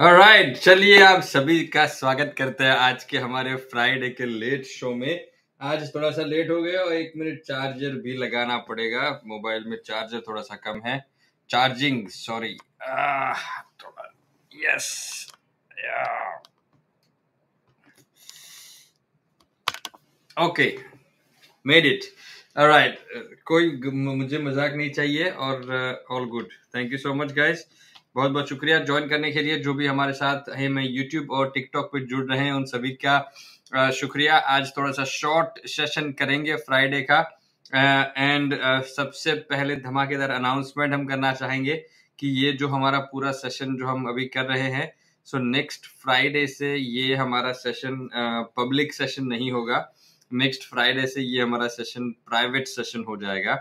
Right right, चलिए आप सभी का स्वागत करते हैं आज के हमारे फ्राइडे के लेट शो में आज थोड़ा सा लेट हो गया और एक मिनट चार्जर भी लगाना पड़ेगा मोबाइल में चार्जर थोड़ा सा कम है चार्जिंग सॉरी ah, थोड़ा yes okay made it right कोई मुझे मजाक नहीं चाहिए और all good thank you so much guys बहुत बहुत शुक्रिया ज्वाइन करने के लिए जो भी हमारे साथ है मैं यूट्यूब और टिकटॉक पर जुड़ रहे हैं उन सभी का शुक्रिया आज थोड़ा सा शॉर्ट सेशन करेंगे फ्राइडे का एंड uh, uh, सबसे पहले धमाकेदार अनाउंसमेंट हम करना चाहेंगे कि ये जो हमारा पूरा सेशन जो हम अभी कर रहे हैं सो नेक्स्ट फ्राइडे से ये हमारा सेशन पब्लिक सेशन नहीं होगा नेक्स्ट फ्राइडे से ये हमारा सेशन प्राइवेट सेशन हो जाएगा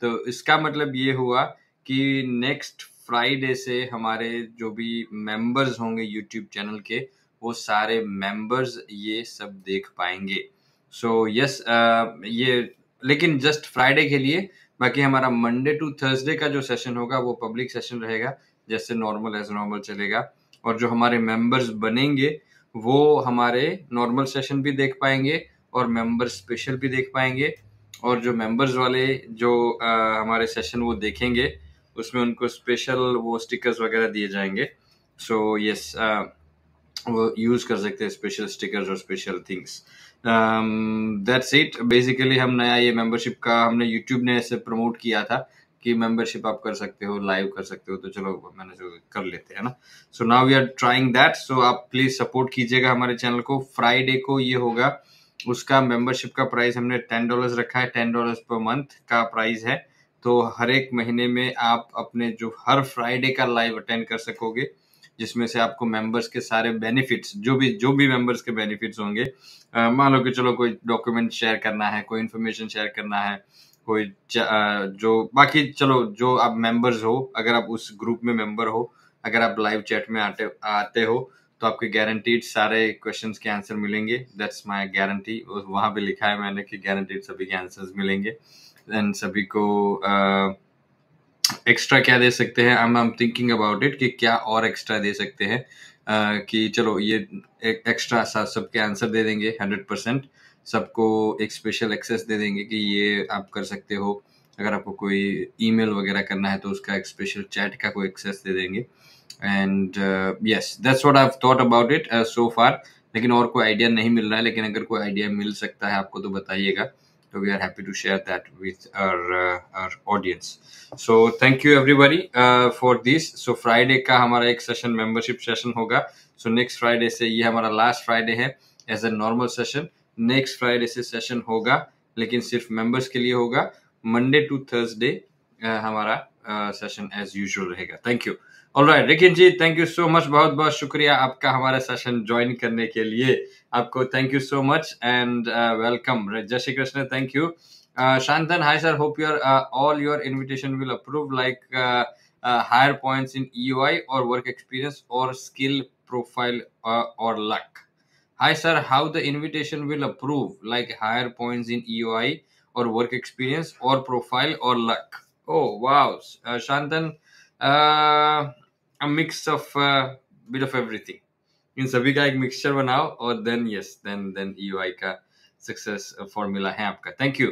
तो इसका मतलब ये हुआ कि नेक्स्ट फ्राइडे से हमारे जो भी मेंबर्स होंगे यूट्यूब चैनल के वो सारे मेंबर्स ये सब देख पाएंगे so so, yes yes, uh, ये लेकिन जस्ट फ्राइडे के लिए बाकी हमारा मंडे टू थर्सडे का जो सेशन होगा वो पब्लिक सेशन रहेगा जैसे नॉर्मल एज नॉर्मल चलेगा और जो हमारे मेंबर्स बनेंगे वो हमारे नॉर्मल सेशन भी देख पाएंगे और मेंबर स्पेशल भी देख पाएंगे और जो मेंबर्स वाले जो आ, हमारे सेशन वो देखेंगे उसमें उनको स्पेशल वो स्टिकर्स वगैरह दिए जाएंगे so so, yes yes, uh, वो यूज़ कर सकते हैं स्पेशल स्टिकर्स और special things that's it basically हम नया ये मेंबरशिप का हमने यूट्यूब ने ऐसे प्रमोट किया था कि मेंबरशिप आप कर सकते हो लाइव कर सकते हो तो चलो मैंने जो कर लेते हैं ना so now we are trying that so आप प्लीज़ सपोर्ट कीजिएगा हमारे चैनल को फ्राइडे को ये होगा उसका मेंबरशिप का प्राइस हमने टेन डॉलर्स रखा है टेन डॉलर्स पर मंथ का प्राइस है तो हर एक महीने में आप अपने जो हर फ्राइडे का लाइव अटेंड कर सकोगे जिसमें से आपको मेंबर्स के सारे बेनिफिट्स जो भी जो भी मेंबर्स के बेनिफिट्स होंगे मान लो कि चलो कोई डॉक्यूमेंट शेयर करना है कोई इन्फॉर्मेशन शेयर करना है कोई जो बाकी चलो जो आप मेंबर्स हो अगर आप उस ग्रुप में मेंबर हो अगर आप लाइव चैट में आते आते हो तो आपके गारंटीड सारे क्वेश्चंस के आंसर मिलेंगे दैट्स माय गारंटी वहां पे लिखा है मैंने कि गारंटीड सभी के आंसर्स मिलेंगे एंड सभी को एक्स्ट्रा क्या दे सकते हैं I am thinking about it कि क्या और एक्स्ट्रा दे सकते हैं uh, कि चलो ये एक्स्ट्रा एक्स्ट्रा सबके आंसर दे देंगे हंड्रेड परसेंट सबको एक स्पेशल एक्सेस दे देंगे कि ये आप कर सकते हो अगर आपको कोई ईमेल वगैरह करना है तो उसका एक स्पेशल चैट का कोई एक्सेस दे देंगे and yes that's what I thought about it so far लेकिन और कोई आइडिया नहीं मिल रहा है लेकिन अगर कोई आइडिया मिल सकता है आपको तो बताइएगा we are happy to share that with our uh, our audience so thank you everybody uh, for this so friday का हमारा एक सेशन मेंबरशिप सेशन होगा सो नेक्स्ट फ्राइडे से ये हमारा लास्ट फ्राइडे है as a normal session next Friday से session होगा लेकिन सिर्फ मेंबर्स के लिए होगा मंडे टू थर्सडे हमारा सेशन एज यूजुअल रहेगा thank you alright Rikin ji thank you so much बहुत बहुत शुक्रिया आपका हमारा सेशन ज्वाइन करने के लिए आपको thank you so much and welcome जय Shri Krishna thank you Shantan hi sir hope your all your invitation will approve like higher points in E और वर्क एक्सपीरियंस और स्किल प्रोफाइल और luck hi sir how the invitation will approve like higher points in E और work experience और profile और luck oh wow Shantan Uh, a mix of uh, bit of everything इन सभी का एक mixture बनाओ और then yes then then EOI का सक्सेस फॉर्मूला uh, है आपका thank you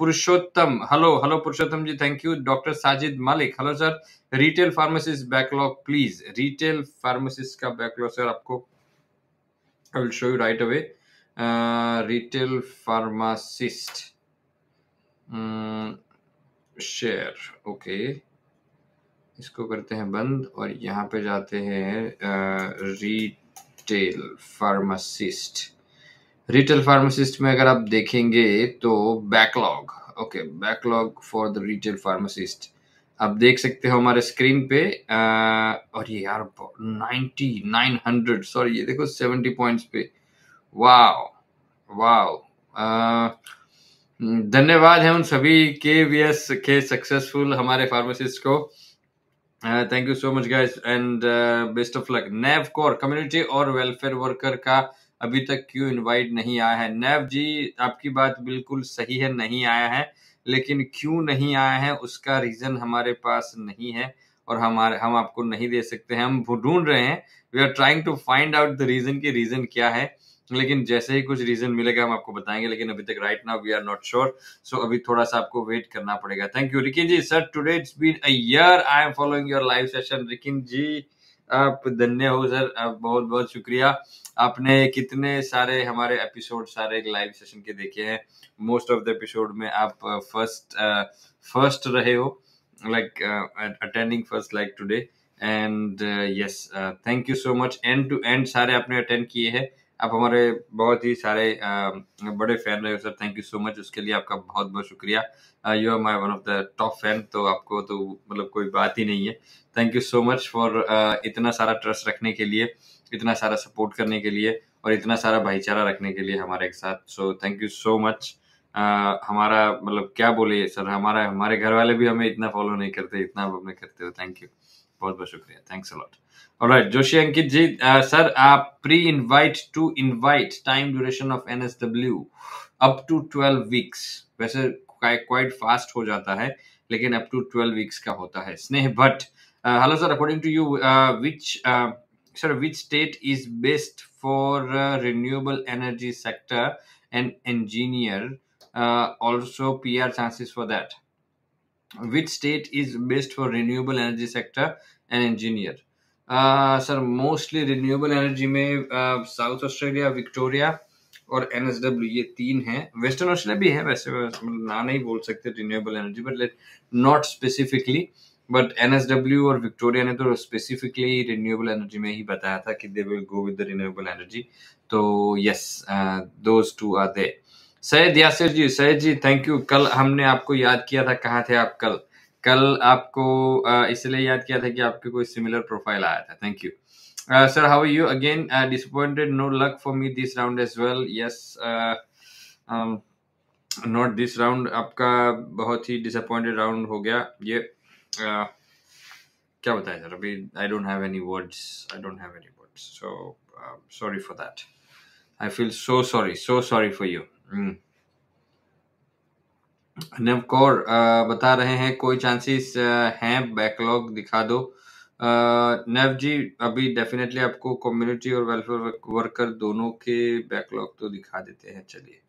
Purushottam hello hello Purushottam ji thank you doctor Sajid Malik hello sir retail pharmacist backlog please retail pharmacist का बैकलॉग सर आपको I will show you right away retail pharmacist share okay इसको करते हैं बंद और यहाँ पे जाते हैं रिटेल फार्मासिस्ट रिटेल फार्मासिस्ट में अगर आप देखेंगे तो backlog okay backlog for the retail pharmacist आप देख सकते हो हमारे स्क्रीन पे आ, और ये यार नाइन्टी नाइन हंड्रेड सॉरी ये देखो सेवेंटी पॉइंट्स पे वाओ वाओ धन्यवाद है उन सभी के वी एस के सक्सेसफुल हमारे फार्मासिस्ट को thank you so much guys and best of luck Nav Kaur community और वेलफेयर वर्कर का अभी तक क्यों इनवाइट नहीं आया है नैव जी आपकी बात बिल्कुल सही है नहीं आया है लेकिन क्यों नहीं आया है उसका रीजन हमारे पास नहीं है और हमारे हम आपको नहीं दे सकते हैं हम ढूंढ रहे हैं we are trying to find out the reason की रीजन क्या है लेकिन जैसे ही कुछ रीजन मिलेगा हम आपको बताएंगे लेकिन अभी तक right now we are not sure so अभी थोड़ा सा आपको वेट करना पड़ेगा thank you Rikin ji sir today it's been a year I am following your live session Rikin ji आप धन्य हो सर आप बहुत बहुत शुक्रिया आपने कितने सारे हमारे एपिसोड सारे लाइव सेशन के देखे हैं मोस्ट ऑफ द एपिसोड में आप फर्स्ट uh, फर्स्ट uh, रहे हो like attending first like today and yes thank you so much end to end सारे आपने अटेंड किए हैं आप हमारे बहुत ही सारे बड़े फैन रहे हो sir thank you so much उसके लिए आपका बहुत बहुत शुक्रिया you are my one of the top fan तो आपको तो मतलब कोई बात ही नहीं है thank you so much for इतना सारा ट्रस्ट रखने के लिए इतना सारा सपोर्ट करने के लिए और इतना सारा भाईचारा रखने के लिए हमारे साथ so thank you so much हमारा मतलब क्या बोले सर हमारा हमारे घर वाले भी हमें इतना फॉलो नहीं करते इतना आप करते हो थैंक यू बहुत बहुत शुक्रिया thanks a lot All right, Joshi Ankit ji, uh, sir, uh, pre-invite to invite time duration of NSW up to 12 weeks वैसे क्वाइट फास्ट हो जाता है लेकिन अप टू 12 वीक्स का होता है Sneh Bhatt hello sir according to you which sir which state is best for renewable energy sector and engineer also P R chances for that which state is best for renewable energy sector and engineer sir mostly renewable energy में South Australia Victoria और N ये तीन हैं western Australia भी है वैसे ना नहीं बोल सकते renewable energy but let not specifically but N S W और विक्टोरिया ने तो स्पेसिफिकली रिन्यूएबल एनर्जी में ही बताया था कि they will go with renewable energy तो yes those two are they Syed Yasir ji Syed ji thank you कल हमने आपको याद किया था कहाँ थे आप कल कल आपको इसलिए याद किया था कि आपके कोई सिमिलर प्रोफाइल आया था thank you sir how you again disappointed no luck for me this round as well yes not this round आपका बहुत ही डिसअपॉइंटेड राउंड हो गया ये uh, क्या बताया सर अभी I don't have any words I don't have any words so sorry for that I feel so sorry so sorry for you Kaur uh, बता रहे हैं कोई चांसेस uh, हैं बैकलॉग दिखा दो नव uh, जी अभी डेफिनेटली आपको कम्युनिटी और वेलफेयर वर्कर दोनों के बैकलॉग तो दिखा देते हैं चलिए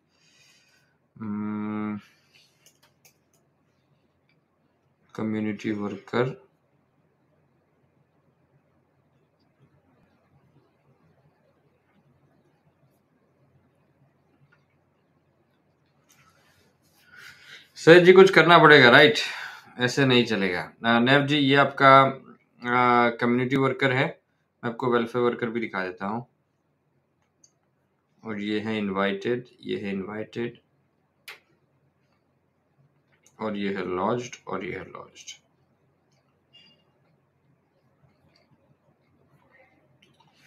कम्युनिटी hmm, वर्कर सर जी कुछ करना पड़ेगा राइट ऐसे नहीं चलेगा नैब जी ये आपका कम्युनिटी वर्कर है मैं आपको वेलफेयर वर्कर भी दिखा देता हूँ और ये है इनवाइटेड ये है इनवाइटेड और ये है लॉज्ड और ये है लॉज्ड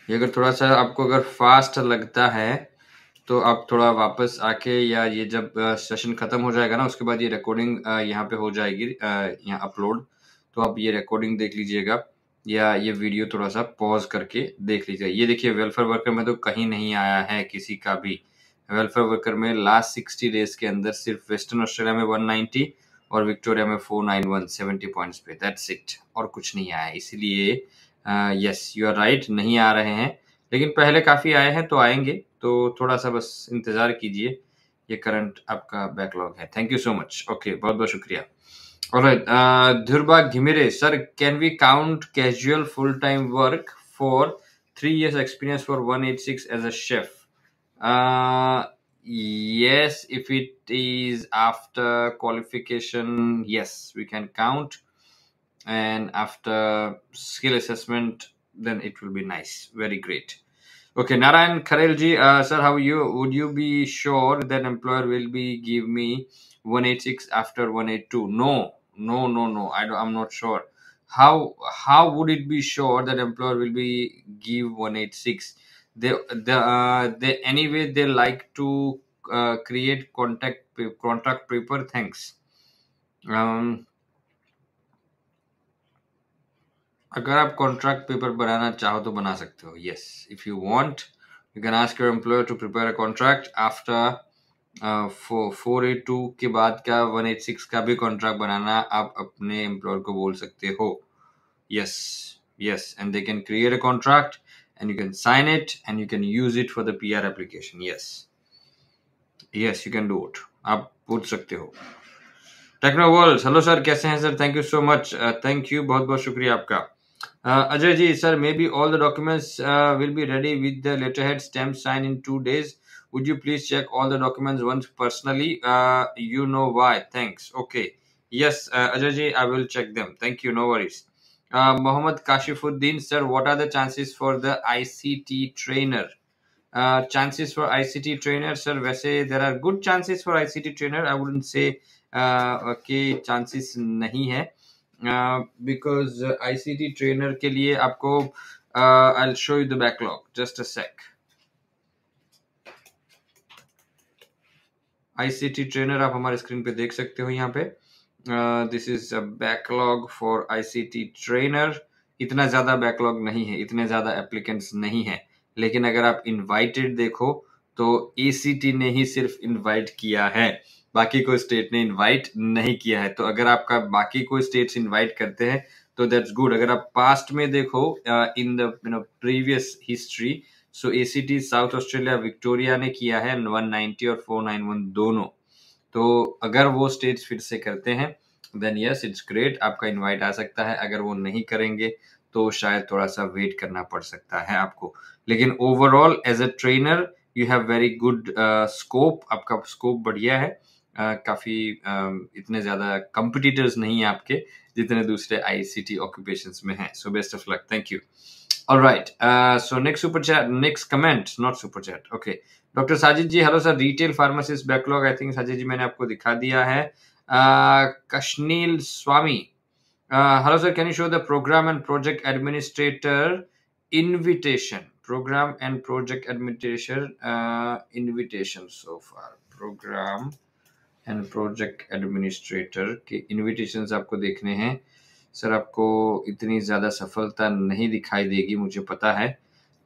ये अगर थोड़ा सा आपको अगर फास्ट लगता है तो आप थोड़ा वापस आके या ये जब सेशन ख़त्म हो जाएगा ना उसके बाद ये रिकॉर्डिंग यहाँ पे हो जाएगी यहाँ अपलोड तो आप ये रिकॉर्डिंग देख लीजिएगा या ये वीडियो थोड़ा सा पॉज करके देख लीजिएगा ये देखिए वेलफेयर वर्कर में तो कहीं नहीं आया है किसी का भी वेलफेयर वर्कर में लास्ट सिक्सटी डेज के अंदर सिर्फ वेस्टर्न ऑस्ट्रेलिया में वन और विक्टोरिया में four nine one seventy points पे दैट्स इट और कुछ नहीं आया इसलिए यस यू आर राइट नहीं आ रहे हैं लेकिन पहले काफ़ी आए हैं तो आएंगे तो थोड़ा सा बस इंतज़ार कीजिए ये करंट आपका बैकलॉग है thank you so much okay बहुत बहुत शुक्रिया और uh, Dhruba Ghimire sir can we count casual full time work for three years experience for one eight six as a chef yes if it is after qualification yes we can count and after skill assessment then it will be nice very great Okay, Narayan Karelji, uh, sir, how you? Would you be sure that employer will be give me 186 after 182? No, no, no, no. I don't, I'm not sure. How how would it be sure that employer will be give 186? They the uh, they anyway they like to uh, create contact contract paper. Thanks. Um, अगर आप contract paper बनाना चाहो तो बना सकते हो yes if you want you can ask your employer to prepare a contract after four eight two के बाद का वन एट सिक्स का भी कॉन्ट्रैक्ट बनाना आप अपने एम्प्लॉयर को बोल सकते हो yes yes and they can create a contract and you can sign it and you can use it for the P R application yes yes you can do it आप पूछ सकते हो टेक्नो वर्ल्ड हेलो सर कैसे हैं sir thank you so much thank you बहुत बहुत शुक्रिया आपका Uh, Ajay ji, sir, maybe all the documents uh, will be ready with the letterhead stamp sign in two days. Would you please check all the documents once personally? Uh, you know why. Thanks. Okay. Yes, uh, Ajay ji, I will check them. Thank you. No worries. Uh, Mohammad Kashifuddin, sir, what are the chances for the ICT trainer? Uh, chances for ICT trainer, sir, वैसे there are good chances for ICT trainer. I wouldn't say uh, okay chances नहीं है. Because ICT trainer के लिए आपको I show you the backlog just a sec ICT trainer आप हमारे screen पे देख सकते हो यहाँ पे this is a backlog for ICT trainer इतना ज़्यादा बैकलॉग नहीं है इतने ज़्यादा एप्लीकेंट्स नहीं है लेकिन अगर आप इनवाइटेड देखो तो ए ने ही सिर्फ इनवाइट किया है बाकी कोई स्टेट ने इनवाइट नहीं किया है तो अगर आपका बाकी कोई स्टेट्स इनवाइट करते हैं तो दैट्स गुड अगर आप पास्ट में देखो in the you know previous history so A C T South Australia Victoria ने किया है 190 और 491 दोनों तो अगर वो स्टेट्स फिर से करते हैं देन यस इट्स ग्रेट आपका इनवाइट आ सकता है अगर वो नहीं करेंगे तो शायद थोड़ा सा वेट करना पड़ सकता है आपको लेकिन overall as a trainer you have very good scope आपका स्कोप बढ़िया है काफ़ी इतने ज़्यादा कंपटीटर्स नहीं है आपके जितने दूसरे आई सी टी ऑक्यूपेशंस में हैं so best of luck thank you all right so next super chat next comment not super chat okay doctor Sajid ji hello sir retail pharmacist backlog I think Sajid ji मैंने आपको दिखा दिया है Kashneel Swami hello sir can you show the program and project administrator invitation program and project administration invitation so far program and project administrator के invitation आपको देखने हैं sir आपको इतनी ज़्यादा सफलता नहीं दिखाई देगी मुझे पता है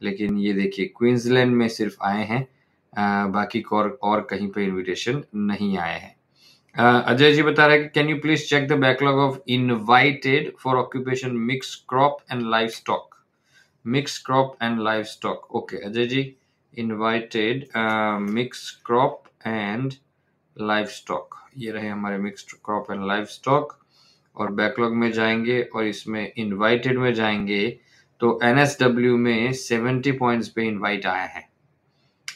लेकिन ये देखिए क्वींसलैंड में सिर्फ आए हैं बाकी और, और कहीं पर इनविटेशन नहीं आए हैं अजय जी बता रहे हैं कि can you please check the backlog of invited for occupation mix crop and livestock mix crop and livestock okay Ajay ji invited mix crop and livestock ये रहे हमारे mixed crop and livestock और backlog में जाएंगे और इसमें invited में जाएंगे तो एन में सेवेंटी पॉइंट्स पे इनवाइट आया है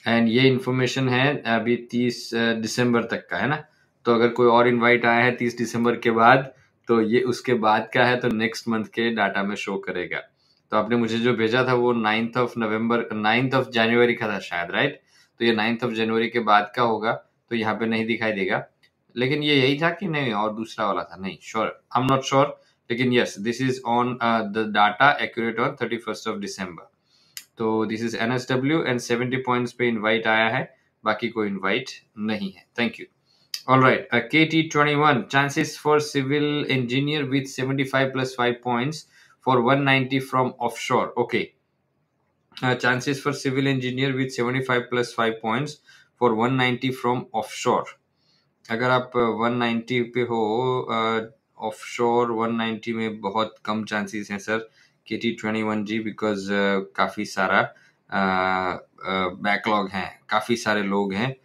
एंड ये इन्फॉर्मेशन है अभी तीस दिसंबर तक का है ना तो अगर कोई और इनवाइट आया है तीस दिसंबर के बाद तो ये उसके बाद का है तो नेक्स्ट मंथ के डाटा में शो करेगा तो आपने मुझे जो भेजा था वो ninth of November ninth of January का था शायद राइट तो ये नाइन्थ ऑफ जनवरी के बाद का होगा तो यहाँ पे नहीं दिखाई देगा लेकिन ये यही था कि नहीं और दूसरा वाला था नहीं sure I am not sure लेकिन yes this is on the data accurate on thirty first of December तो this is N S W and seventy point पे इन्वाइट आया है बाकी कोई इन्वाइट नहीं है thank you all right K T twenty one chances for civil engineer with seventy five plus five point for one ninety from offshore okay chances for civil engineer with seventy five plus five point for 190 from offshore अगर आप 190 uh, पे हो offshore uh, 190 में बहुत कम chances हैं sir K T twenty one ji because काफ़ी सारा बैकलॉग uh, uh, है काफ़ी सारे लोग हैं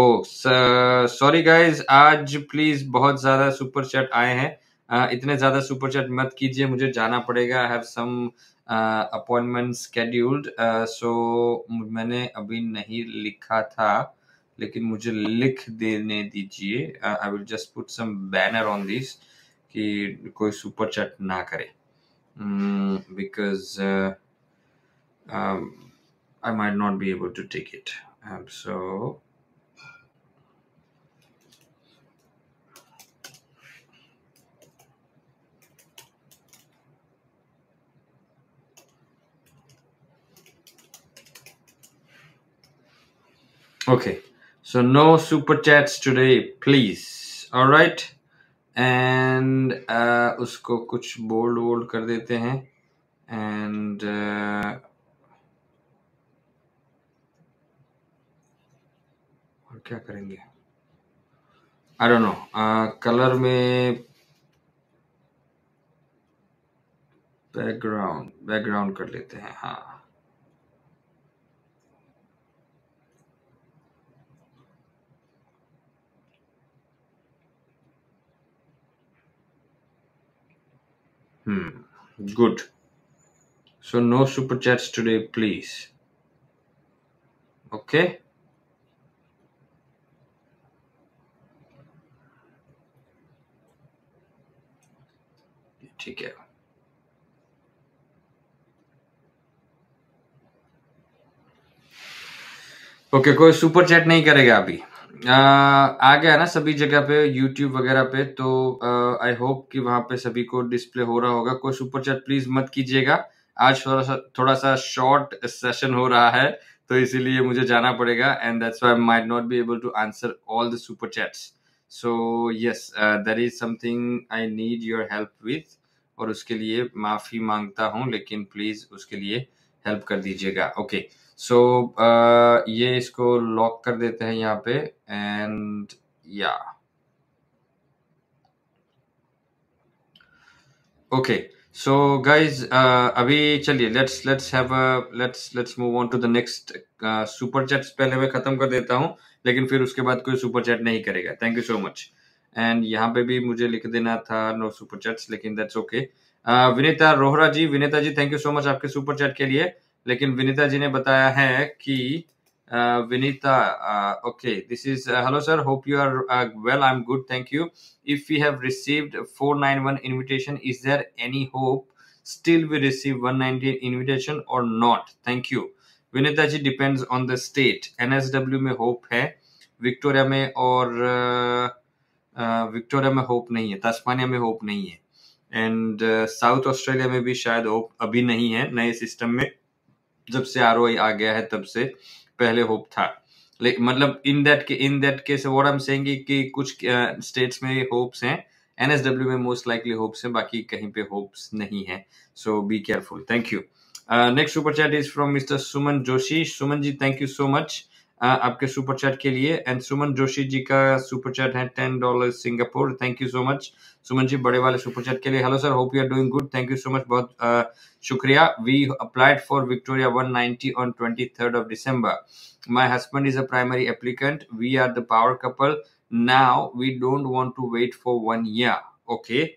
ओ सॉरी गाइज आज प्लीज़ बहुत ज़्यादा सुपर चैट आए हैं uh, इतने ज़्यादा सुपर चैट मत कीजिए मुझे जाना पड़ेगा I have some appointment scheduled so मैंने अभी नहीं लिखा था लेकिन मुझे लिख देने दीजिए I will just put some banner on this कि कोई सुपर चैट ना करे because I might not be able to take it so Okay, so no super chats today, please. All right. And uh, उसको कुछ bold वोल्ड कर देते हैं and uh, और क्या करेंगे आई डोंट नो कलर में बैकग्राउंड बैकग्राउंड कर लेते हैं हाँ Hmm. Good. So no super chats today, please. Okay. Take care. Okay okay, कोई सुपर चैट नहीं करेगा अभी आ, आ गया ना सभी जगह पे यूट्यूब वगैरह पे तो आई होप कि वहां पे सभी को डिस्प्ले हो रहा होगा कोई सुपर चैट प्लीज मत कीजिएगा आज थोड़ा सा थोड़ा सा शॉर्ट सेशन हो रहा है तो इसीलिए मुझे जाना पड़ेगा and that's why I might not be able to answer all the super chats so yes there is something I need your help with और उसके लिए माफ़ी मांगता हूँ लेकिन प्लीज़ उसके लिए हेल्प कर दीजिएगा okay okay. So so, uh, ये इसको लॉक कर देते हैं यहाँ पे एंड या ओके सो गाइज अभी चलिए let's let's have let's let's move on to the next super chat पहले मैं खत्म कर देता हूँ लेकिन फिर उसके बाद कोई सुपर चैट नहीं करेगा thank you so much and यहाँ पे भी मुझे लिख देना था नो सुपर चैट्स लेकिन that's okay Vineeta Rohra ji Vineeta ji thank you so much आपके सुपर चैट के लिए लेकिन विनीता जी ने बताया है कि Vineeta okay this is hello sir hope you are well I am good thank you if you have received 491 invitation is there any hope still we receive 190 invitation और not thank you Vineeta ji depends on the state NSW में hope है Victoria में और Victoria uh, में hope नहीं है Tasmania में hope नहीं है एंड साउथ ऑस्ट्रेलिया में भी शायद होप अभी नहीं है नए सिस्टम में जब से आर आ गया है तब से पहले होप था मतलब इन दैट के in that case what am कि कुछ स्टेट्स uh, में होप्स हैं एनएसडब्ल्यू में मोस्ट लाइकली होप्स हैं बाकी कहीं पे होप्स नहीं है so be careful thank you next super chat is from mister Suman Joshi Suman ji thank you so much आपके सुपर चैट के लिए एंड सुमन जोशी जी का सुपर चैट है ten dollar Singapore thank you so much Suman ji बड़े वाले सुपर चैट के लिए hello sir hope you are doing good thank you so much बहुत शुक्रिया we applied for Victoria 190 on 23rd of December my husband is a primary applicant we are the power couple now we don't want to wait for one year okay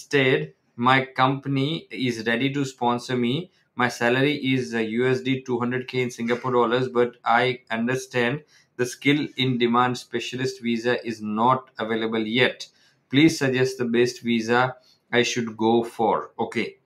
stead my company is ready to sponsor me my salary is USD uh, 200k in Singapore dollars, but I understand the skill in demand specialist visa is not available yet. Please suggest the best visa I should go for. Okay.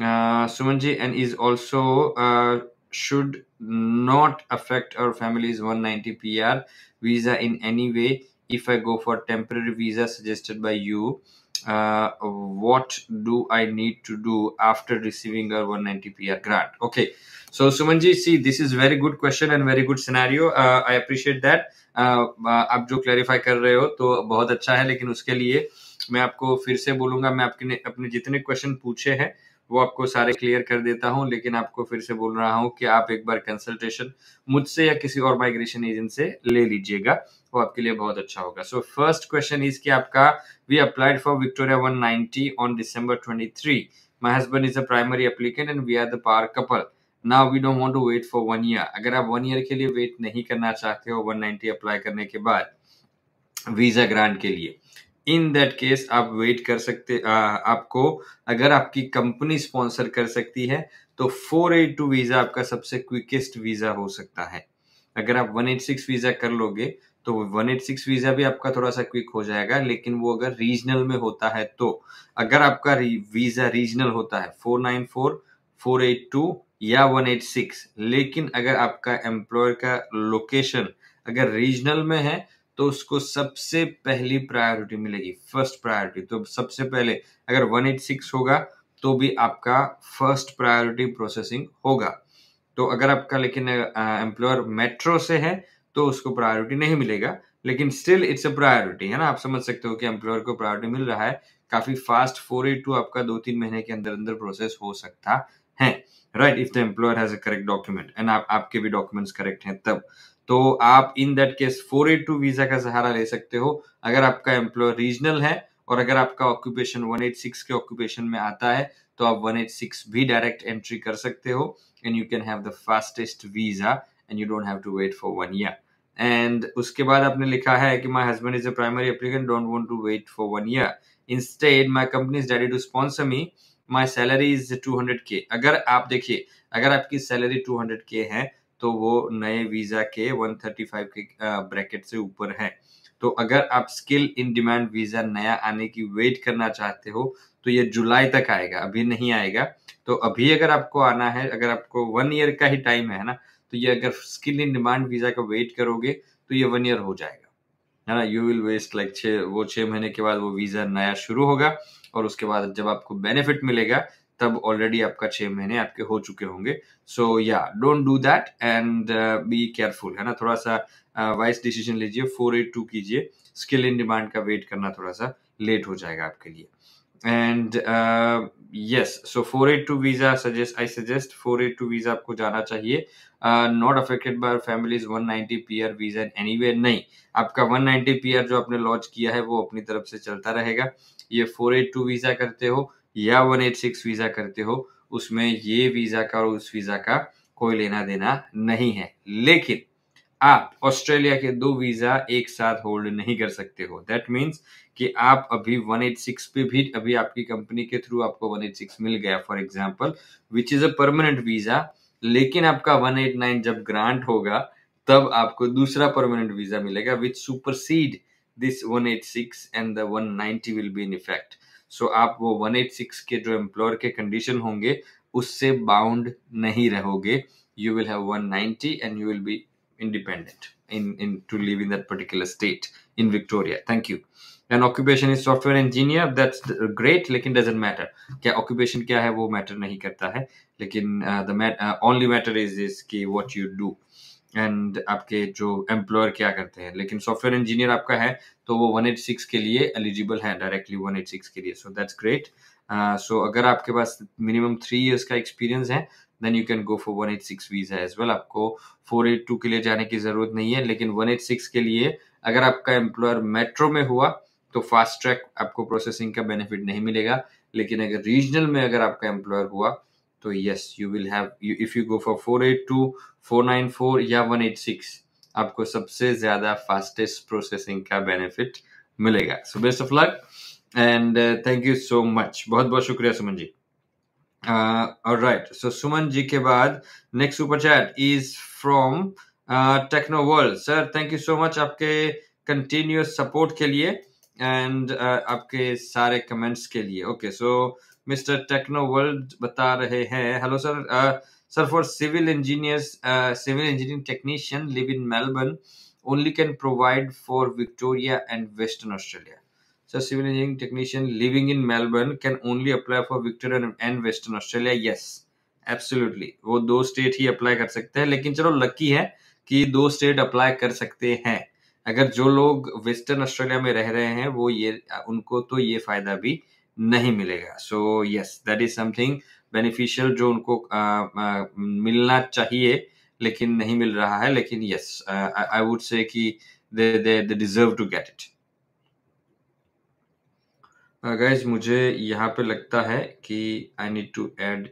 Uh, Sumanji and is also uh, should not affect our family's 190 PR visa in any way if I go for temporary visa suggested by you. uh, what do I need to do after receiving a 190 PR grant? Okay, so Sumanji, see, this is very good question and very good scenario. Uh, I appreciate that. Uh, uh, आप जो clarify कर रहे हो तो बहुत अच्छा है लेकिन उसके लिए मैं आपको फिर से बोलूंगा मैं आपके अपने जितने क्वेश्चन पूछे हैं वो आपको सारे क्लियर कर देता हूँ लेकिन आपको फिर से बोल रहा हूँ कि आप एक बार कंसल्टेशन मुझसे या किसी और माइग्रेशन एजेंट से ले लीजिएगा वो आपके लिए बहुत अच्छा होगा सो फर्स्ट क्वेश्चन इज कि आपका we applied for Victoria 190 on December 23 my husband is a primary applicant and we are the power couple now we don't want to wait for one year अगर आप one year के लिए wait नहीं करना चाहते हो 190 अप्लाई करने के बाद वीजा ग्रांट के लिए इन दैट केस आप वेट कर सकते आ, आपको अगर आपकी कंपनी स्पॉन्सर कर सकती है तो 482 वीजा आपका सबसे क्विकेस्ट वीजा हो सकता है अगर आप 186 वीजा कर लोगे तो वन एट सिक्स वीज़ा भी आपका थोड़ा सा क्विक हो जाएगा लेकिन वो अगर रीजनल में होता है तो अगर आपका वीज़ा रीजनल होता है four four four nine eight two या वन एट सिक्स लेकिन अगर आपका एम्प्लॉयर का लोकेशन अगर रीजनल में है तो उसको सबसे पहली प्रायोरिटी मिलेगी फर्स्ट प्रायोरिटी तो सबसे पहले अगर 186 होगा तो भी आपका फर्स्ट प्रायोरिटी प्रोसेसिंग होगा तो अगर आपका लेकिन एम्प्लॉयर मेट्रो से है तो उसको प्रायोरिटी नहीं मिलेगा लेकिन स्टिल इट्स अ प्रायोरिटी है ना आप समझ सकते हो कि एम्प्लॉयर को प्रायोरिटी मिल रहा है काफी फास्ट फोर एट टू आपका दो तीन महीने के अंदर अंदर प्रोसेस हो सकता है right if the employer has a correct document and आप आपके भी डॉक्यूमेंट्स करेक्ट हैं तब तो आप in that case four eight two visa का सहारा ले सकते हो अगर आपका एम्प्लॉयर रीजनल है और अगर आपका ऑक्यूपेशन सिक्स के ऑक्यूपेशन में आता है तो आप सिक्स भी डायरेक्ट एंट्री कर सकते हो and you can have the fastest visa and you don't have to wait for one year and उसके बाद आपने लिखा है कि my husband is a primary applicant don't want to wait for one year instead my company is ready to sponsor me my salary is two hundred K अगर आप देखिए अगर आपकी सैलरी टू हंड्रेड के है तो वो नए वीज़ा के one thirty five K bracket से ऊपर है तो अगर आप स्किल इन डिमांड वीज़ा नया आने की वेट करना चाहते हो तो ये जुलाई तक आएगा अभी नहीं आएगा तो अभी अगर आपको आना है अगर आपको वन ईयर का ही टाइम है ना तो ये अगर स्किल इन डिमांड वीज़ा का वेट करोगे तो ये वन ईयर हो जाएगा है ना यू विल वेस्ट लाइक छ वो छह महीने के बाद वो वीज़ा नया शुरू होगा और उसके बाद जब आपको बेनिफिट मिलेगा तब ऑलरेडी आपका छह महीने आपके हो चुके होंगे so yeah don't do that and be careful है ना थोड़ा सा वाइस uh, डिसीजन लीजिए फोर एट टू कीजिए स्किल इन डिमांड का वेट करना थोड़ा सा लेट हो जाएगा आपके लिए and yes so four eight two visa suggest I suggest four eight two visa आपको जाना चाहिए not affected by families 190 PR visa any anywhere नहीं आपका 190 पीआर जो आपने लॉन्च किया है वो अपनी तरफ से चलता रहेगा ये फोर एट टू वीजा करते हो या वन एट सिक्स वीजा करते हो उसमें ये वीजा का और उस वीजा का कोई लेना देना नहीं है लेकिन आप ऑस्ट्रेलिया के दो वीजा एक साथ होल्ड नहीं कर सकते हो दैट मीन्स कि आप अभी 186 पे भी अभी आपकी कंपनी के थ्रू आपको 186 मिल गया for example which is a permanent visa लेकिन आपका 189 जब ग्रांट होगा तब आपको दूसरा परमानेंट वीजा मिलेगा which supersede this one eight six and the ninety will be in effect so आप वो 186 के जो एम्प्लॉयर के कंडीशन होंगे उससे बाउंड नहीं रहोगे you will have 190 and you will be independent in, in to live in that particular state in Victoria. Thank you. An and occupation is software engineer that's great लेकिन doesn't matter क्या occupation क्या है वो matter नहीं करता the mat, uh, only matter is is ki what you do. And आपके जो employer क्या करते हैं लेकिन सॉफ्टवेयर इंजीनियर आपका है तो वो 186 के लिए एलिजिबल है डायरेक्टली 186 के लिए सो दैट्स ग्रेट सो अगर आपके पास मिनिमम थ्री इयर्स का एक्सपीरियंस है then you can go for one eight six visa as well आपको फोर एट टू के लिए जाने की ज़रूरत नहीं है लेकिन वन एट सिक्स के लिए अगर आपका एम्प्लॉयर मेट्रो में हुआ तो फास्ट ट्रैक आपको प्रोसेसिंग का बेनिफिट नहीं मिलेगा लेकिन अगर रीजनल में अगर आपका एम्प्लॉयर हुआ तो yes you will have if you go for four eight two four nine four या वन एट सिक्स आपको सबसे ज़्यादा फास्टेस्ट प्रोसेसिंग का बेनिफिट मिलेगा so best of luck and thank you so much बहुत बहुत शुक्रिया सुमन जी राइट सो सुमन जी के बाद next super chat is from Techno World sir thank you so much आपके कंटिन्यूस सपोर्ट के लिए एंड uh, आपके सारे कमेंट्स के लिए okay so mister Techno World बता रहे हैं hello sir sir for civil engineers civil engineering technician live in Melbourne only can provide for Victoria and Western Australia civil engineering technician living in Melbourne can only apply for for and western Western Australia. Yes, वो दो state ही apply कर सकते हैं लेकिन चलो lucky है कि दो स्टेट अप्लाई कर सकते हैं अगर जो लोग वेस्टर्न ऑस्ट्रेलिया में रह रहे हैं वो ये उनको तो ये फायदा भी नहीं मिलेगा so yes that is something beneficial जो उनको आ, आ, मिलना चाहिए लेकिन नहीं मिल रहा है लेकिन यस आई वुड से कि they they they deserve to get it guys मुझे यहाँ पे लगता है कि आई नीड टू एड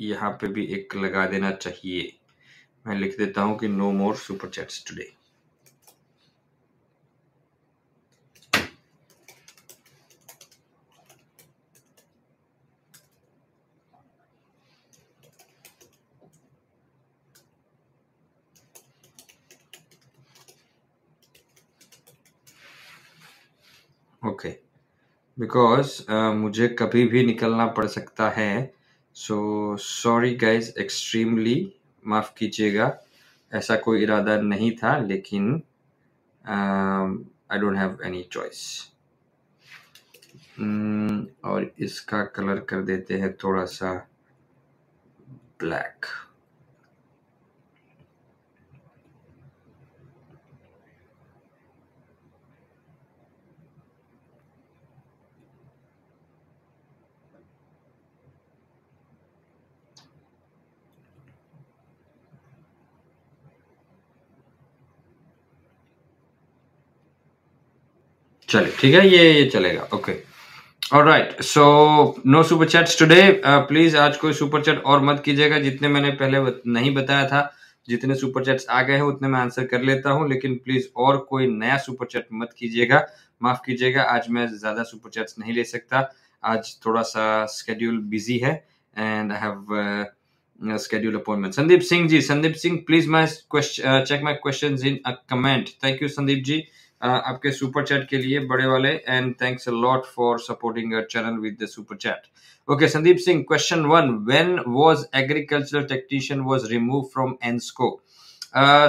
यहाँ पे भी एक लगा देना चाहिए मैं लिख देता हूं कि no more super chats today Okay. Because uh, मुझे कभी भी निकलना पड़ सकता है सो सॉरी गाइज एक्सट्रीमली माफ़ कीजिएगा ऐसा कोई इरादा नहीं था लेकिन I don't have any choice और इसका कलर कर देते हैं थोड़ा सा ब्लैक चलिए ठीक है ये ये चलेगा ओके और right so no super chats today please आज कोई सुपर चैट और मत कीजिएगा जितने मैंने पहले नहीं बताया था जितने सुपर चैट्स आ गए हैं उतने मैं आंसर कर लेता हूं लेकिन प्लीज और कोई नया सुपर चैट मत कीजिएगा माफ कीजिएगा आज मैं ज्यादा सुपर चैट्स नहीं ले सकता आज थोड़ा सा स्केड्यूल बिजी है and I have schedule appointment Sandeep Singh ji Sandeep Singh please my question check my question in a comment thank you Sandeep ji आपके सुपर चैट के लिए बड़े वाले and thanks a lot for supporting our channel with the super chat okay Sandeep Singh question one when was agricultural technician was remove from ANZSCO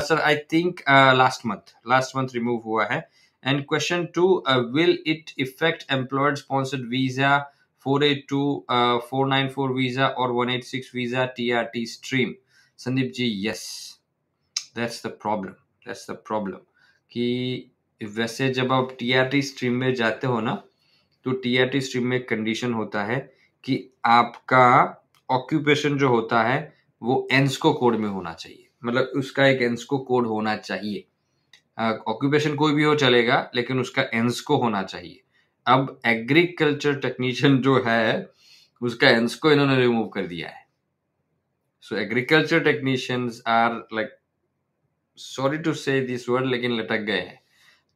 sir I think last month last month remove हुआ है and question two will it affect employed sponsored visa four four four eight two nine visa और one eight six visa T R T stream Sandeep ji yes that's the problem that's the problem कि वैसे जब आप TRT stream में जाते हो ना तो टीआरटी स्ट्रीम में कंडीशन होता है कि आपका ऑक्यूपेशन जो होता है वो एनस्को कोड में होना चाहिए मतलब उसका एक एनस्को कोड होना चाहिए ऑक्यूपेशन कोई भी हो चलेगा लेकिन उसका एनस्को होना चाहिए अब एग्रीकल्चर टेक्नीशियन जो है उसका एनस्को इन्होंने रिमूव कर दिया है so agriculture technicians are like sorry to say this word लेकिन लटक गए हैं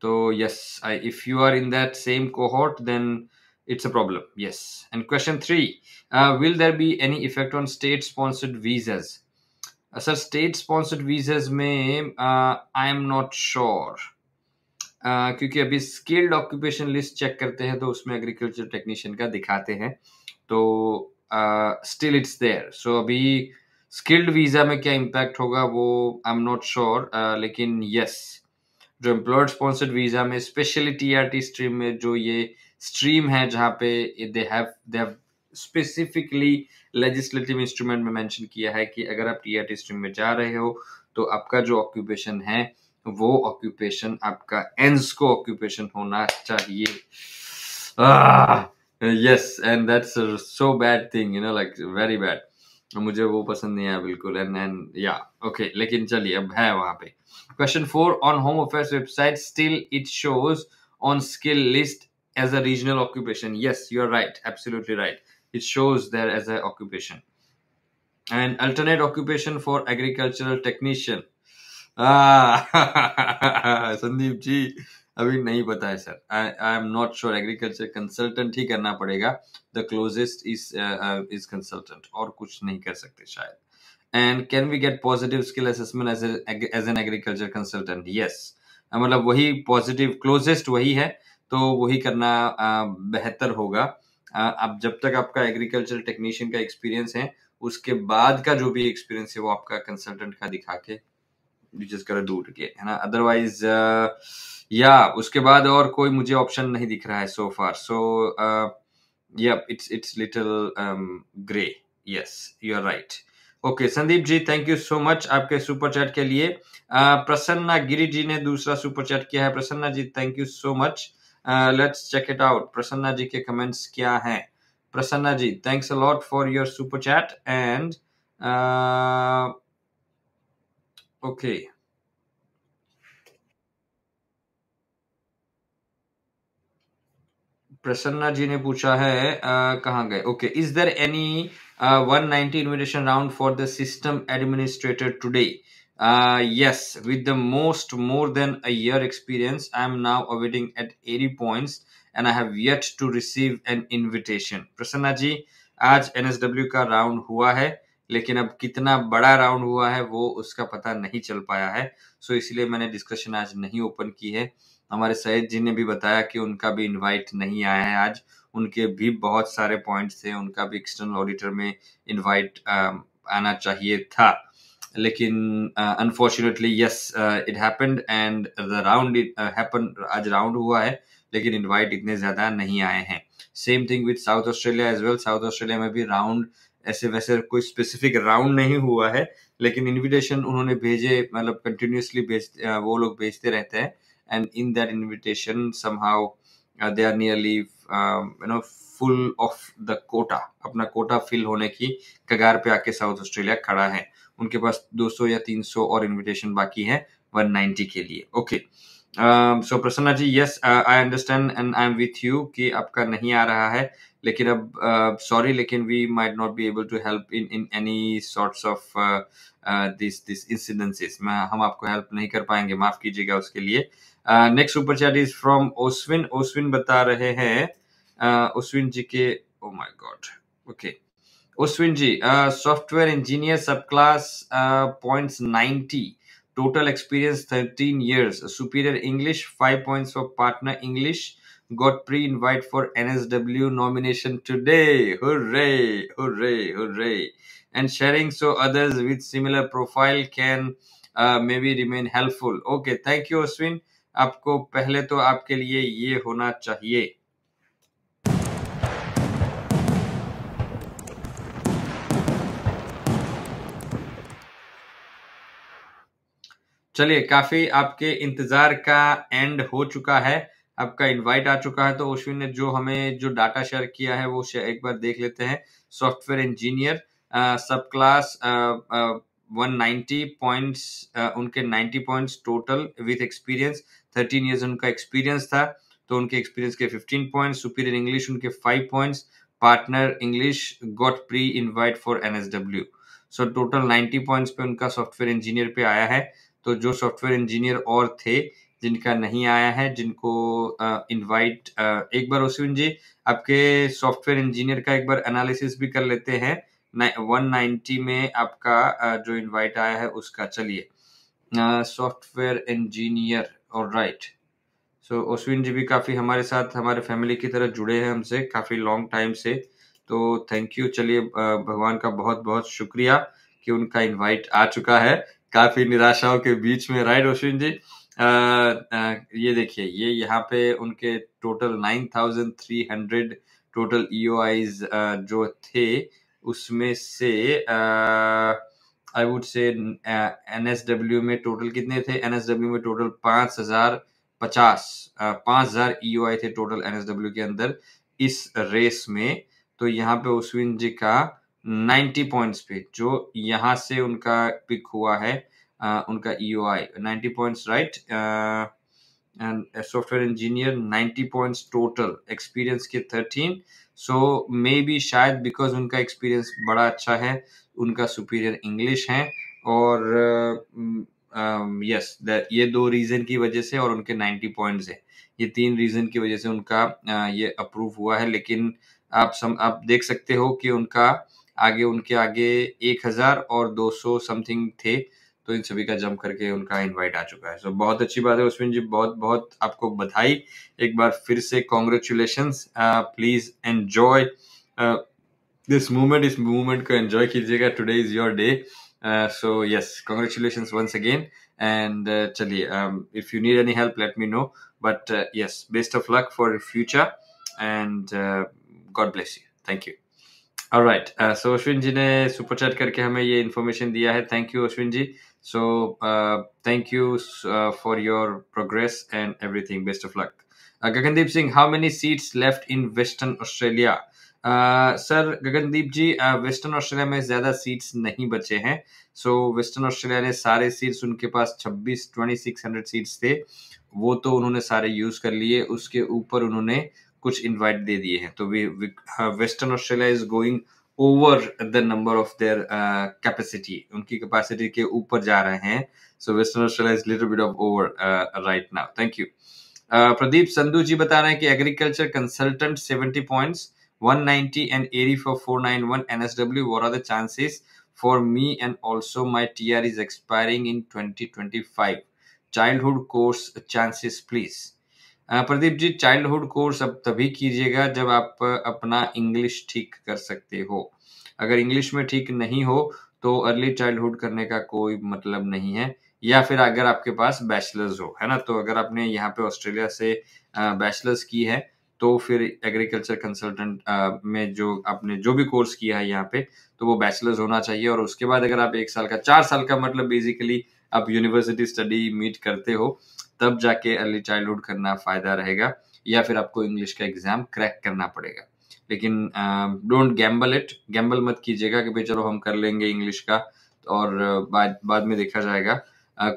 तो yes I if you are in that same cohort then it's a problem yes and question three will there be any effect on state sponsored visas sir state sponsored visas में I am not sure क्योंकि अभी skilled occupation list check करते हैं तो उसमें agriculture technician का दिखाते हैं तो स्टिल इट्स देयर सो अभी स्किल्ड वीजा में क्या इम्पैक्ट होगा वो आई एम नॉट श्योर लेकिन यस yes. जो एम्प्लॉयर स्पॉन्सर्ड वीजा में स्पेशली टीआरटी स्ट्रीम में जो ये स्ट्रीम है जहाँ पे they have they have specifically legislative instrument में मेंशन किया है कि अगर आप टीआरटी स्ट्रीम में जा रहे हो तो आपका जो ऑक्यूपेशन है वो ऑक्यूपेशन आपका एंस को ऑक्यूपेशन होना चाहिए yes and that's so bad thing you know like very bad मुझे वो पसंद नहीं आया बिल्कुल एंड एंड या ओके लेकिन चलिए अब है वहां पे Question four on Home Affairs website, still it shows on skill list as a regional occupation. Yes, you're right, absolutely right. It shows there as an occupation. And alternate occupation for agricultural technician. Ah, Sandeep जी अभी नहीं पता है sir I am not sure agriculture consultant ही the closest is closest is is consultant और कुछ and can we get positive skill assessment as as an agriculture consultant yes मतलब वही positive closest वही है तो वही करना बेहतर होगा अब जब तक आपका एग्रीकल्चर टेक्नीशियन का एक्सपीरियंस है उसके बाद का जो भी एक्सपीरियंस है वो आपका कंसल्टेंट का दिखा के जिस दूर के है ना अदरवाइज या उसके बाद और कोई मुझे ऑप्शन नहीं दिख रहा है so far so it's it's little grey yes you are right okay Sandeep ji thank you so much आपके सुपर चैट के लिए प्रसन्ना गिरी जी ने दूसरा सुपर चैट किया है Prasanna ji thank you so much let's check it out Prasanna ji के कमेंट्स क्या हैं Prasanna ji thanks a lot for your super chat and okay Prasanna ji ने पूछा है कहाँ गए okay is there any uh, 190 invitation round for the system administrator today. Uh, yes, with the most more than a year experience, I am now awaiting at 80 points and I have yet to receive an invitation. Prasanna ji आज NSW का round हुआ है लेकिन अब कितना बड़ा round हुआ है वो उसका पता नहीं चल पाया है सो so, इसलिए मैंने डिस्कशन आज नहीं ओपन की है हमारे सैद जी ने भी बताया कि उनका भी इनवाइट नहीं आया है आज उनके भी बहुत सारे पॉइंट्स थे उनका भी एक्सटर्नल ऑडिटर में इनवाइट um, आना चाहिए था लेकिन unfortunately yes it happened and the round happen आज राउंड हुआ है लेकिन इनवाइट इतने ज़्यादा नहीं आए हैं same thing with South Australia as well South Australia में भी राउंड ऐसे वैसे कोई स्पेसिफिक राउंड नहीं हुआ है लेकिन इनविटेशन उन्होंने भेजे मतलब कंटिन्यूसली भेज uh, वो लोग भेजते रहते हैं and in that invitation somehow they are nearly you know full of the quota अपना कोटा फिल होने की कगार पे आके साउथ ऑस्ट्रेलिया खड़ा है उनके पास 200 या 300 और इनविटेशन बाकी है 190 के लिए okay so um, Prasanna ji yes I understand and I am with you कि आपका नहीं आ रहा है लेकिन अब सॉरी uh, लेकिन we might not be able to help in in any sorts of this this incidences मैं हम आपको हेल्प नहीं कर पाएंगे माफ कीजिएगा उसके लिए uh, next super chat is from Oswin Oswin बता रहे हैं ओस्विन जी के oh my god okay Oswin ji software engineer sub class points ninety total experience thirteen years superior English five points for partner English got pre-invite for NSW nomination today. Hooray, hooray, hooray. And sharing so others with similar profile can uh, maybe remain helpful. Okay, thank you, Oswin. आपको पहले तो आपके लिए ये होना चाहिए चलिए काफी आपके इंतजार का एंड हो चुका है आपका इनवाइट आ चुका है तो ओशविन ने जो हमें जो डाटा शेयर किया है वो एक बार देख लेते हैं software engineer sub class one ninety points उनके ninety points total with experience thirteen years उनका एक्सपीरियंस था तो उनके एक्सपीरियंस के फिफ्टीन पॉइंट्स सुपीरियर इंग्लिश उनके five points partner English got pre invite for N S W so total ninety points पे उनका software engineer पे आया है तो जो सॉफ्टवेयर इंजीनियर और थे जिनका नहीं आया है जिनको इनवाइट एक बार ओसिन जी आपके सॉफ्टवेयर इंजीनियर का एक बार एनालिसिस भी कर लेते हैं वन नाइन्टी में आपका जो इनवाइट आया है उसका चलिए सॉफ्टवेयर इंजीनियर और राइट सो अश्विन जी भी काफ़ी हमारे साथ हमारे फैमिली की तरह जुड़े हैं हमसे काफ़ी लॉन्ग टाइम से तो थैंक यू चलिए भगवान का बहुत बहुत शुक्रिया कि उनका इनवाइट आ चुका है काफ़ी निराशाओं के बीच में राइट अश्विन जी आ, आ, ये देखिए ये यहाँ पे उनके total nine thousand three hundred total EO जो थे उसमें से ah, I would say N S W में टोटल कितने थे एन एस डब्ल्यू में टोटल पांच हजार पचास uh, पांच हजार ई ओ आई थे टोटल एन एस डब्ल्यू के अंदर इस रेस में तो यहाँ पे उस्विन जी का नाइन्टी पॉइंट्स पे जो यहाँ से उनका पिक हुआ है uh, उनका E O I ninety points right software engineer ninety points total experience के थर्टीन सो मे बी शायद बिकॉज उनका एक्सपीरियंस बड़ा अच्छा है उनका सुपीरियर इंग्लिश है और यस uh, ये दो रीज़न की वजह से और उनके नाइन्टी पॉइंट्स है ये तीन रीज़न की वजह से उनका ये अप्रूव हुआ है लेकिन आप सम आप देख सकते हो कि उनका आगे उनके आगे एक हजार और दो सौ समथिंग थे तो इन सभी का जम करके उनका इनवाइट आ चुका है सो so, बहुत अच्छी बात है उसमें जी बहुत बहुत आपको बधाई एक बार फिर से congratulation please enjoy this movement इस मूवमेंट को एंजॉय कीजिएगा today is your day so yes congratulation once again and चलिए if you need any help let me know but yes best of luck for future and god bless you thank you और right so Ashwin ji ने super chat करके हमें ये information दिया है thank you Ashwin ji so thank you for your progress and everything best of luck Gagandeep Singh how many seats left in Western Australia sir Gagandeep ji Western Australia में ज़्यादा seats नहीं बचे हैं सो वेस्टर्न ऑस्ट्रेलिया ने सारे सीट्स उनके पास 26 2600 सीट्स थे वो तो उन्होंने सारे यूज़ कर लिए उसके ऊपर उन्होंने कुछ इनवाइट दे दिए हैं तो हाँ, Western Australia is going over the number of their capacity उनकी कैपेसिटी के ऊपर जा रहे हैं so Western Australia is little bit of over right now thank you Pradeep Sandhu ji बता रहे हैं कि agriculture consultant seventy points 190 and airy for 491 NSW. What are the chances for me and also my TR is expiring in 2025? Childhood course chances, please. Pradeep ji childhood course अब तभी कीजिएगा जब आप uh, अपना इंग्लिश ठीक कर सकते हो अगर इंग्लिश में ठीक नहीं हो तो अर्ली चाइल्डहुड करने का कोई मतलब नहीं है या फिर अगर आपके पास बैचलर्स हो है ना तो अगर आपने यहाँ पे ऑस्ट्रेलिया से बैचलर्स uh, की है तो फिर एग्रीकल्चर कंसल्टेंट में जो आपने जो भी कोर्स किया है यहाँ पे तो वो बैचलर्स होना चाहिए और उसके बाद अगर आप एक साल का चार साल का मतलब बेसिकली आप यूनिवर्सिटी स्टडी मीट करते हो तब जाके अर्ली चाइल्डहुड करना फ़ायदा रहेगा या फिर आपको इंग्लिश का एग्ज़ाम क्रैक करना पड़ेगा लेकिन डोंट गैम्बल इट गैम्बल मत कीजिएगा कि भाई चलो हम कर लेंगे इंग्लिश का और बाद बाद में देखा जाएगा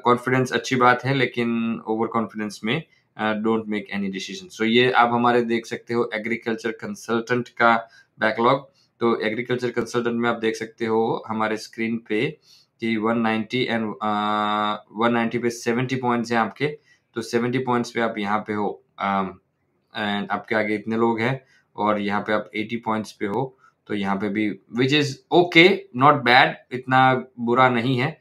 कॉन्फिडेंस uh, अच्छी बात है लेकिन ओवर कॉन्फिडेंस में don't make any decision so ये आप हमारे देख सकते हो एग्रीकल्चर कंसल्टेंट का बैकलॉग तो एग्रीकल्चर कंसल्टेंट में आप देख सकते हो हमारे स्क्रीन पे कि 190 एंड uh, 190 पे 70 पॉइंट्स हैं आपके तो 70 पॉइंट्स पे आप यहाँ पे हो एंड um, uh, आपके आगे इतने लोग हैं और यहाँ पे आप 80 पॉइंट्स पे हो तो यहाँ पे भी which is okay not bad इतना बुरा नहीं है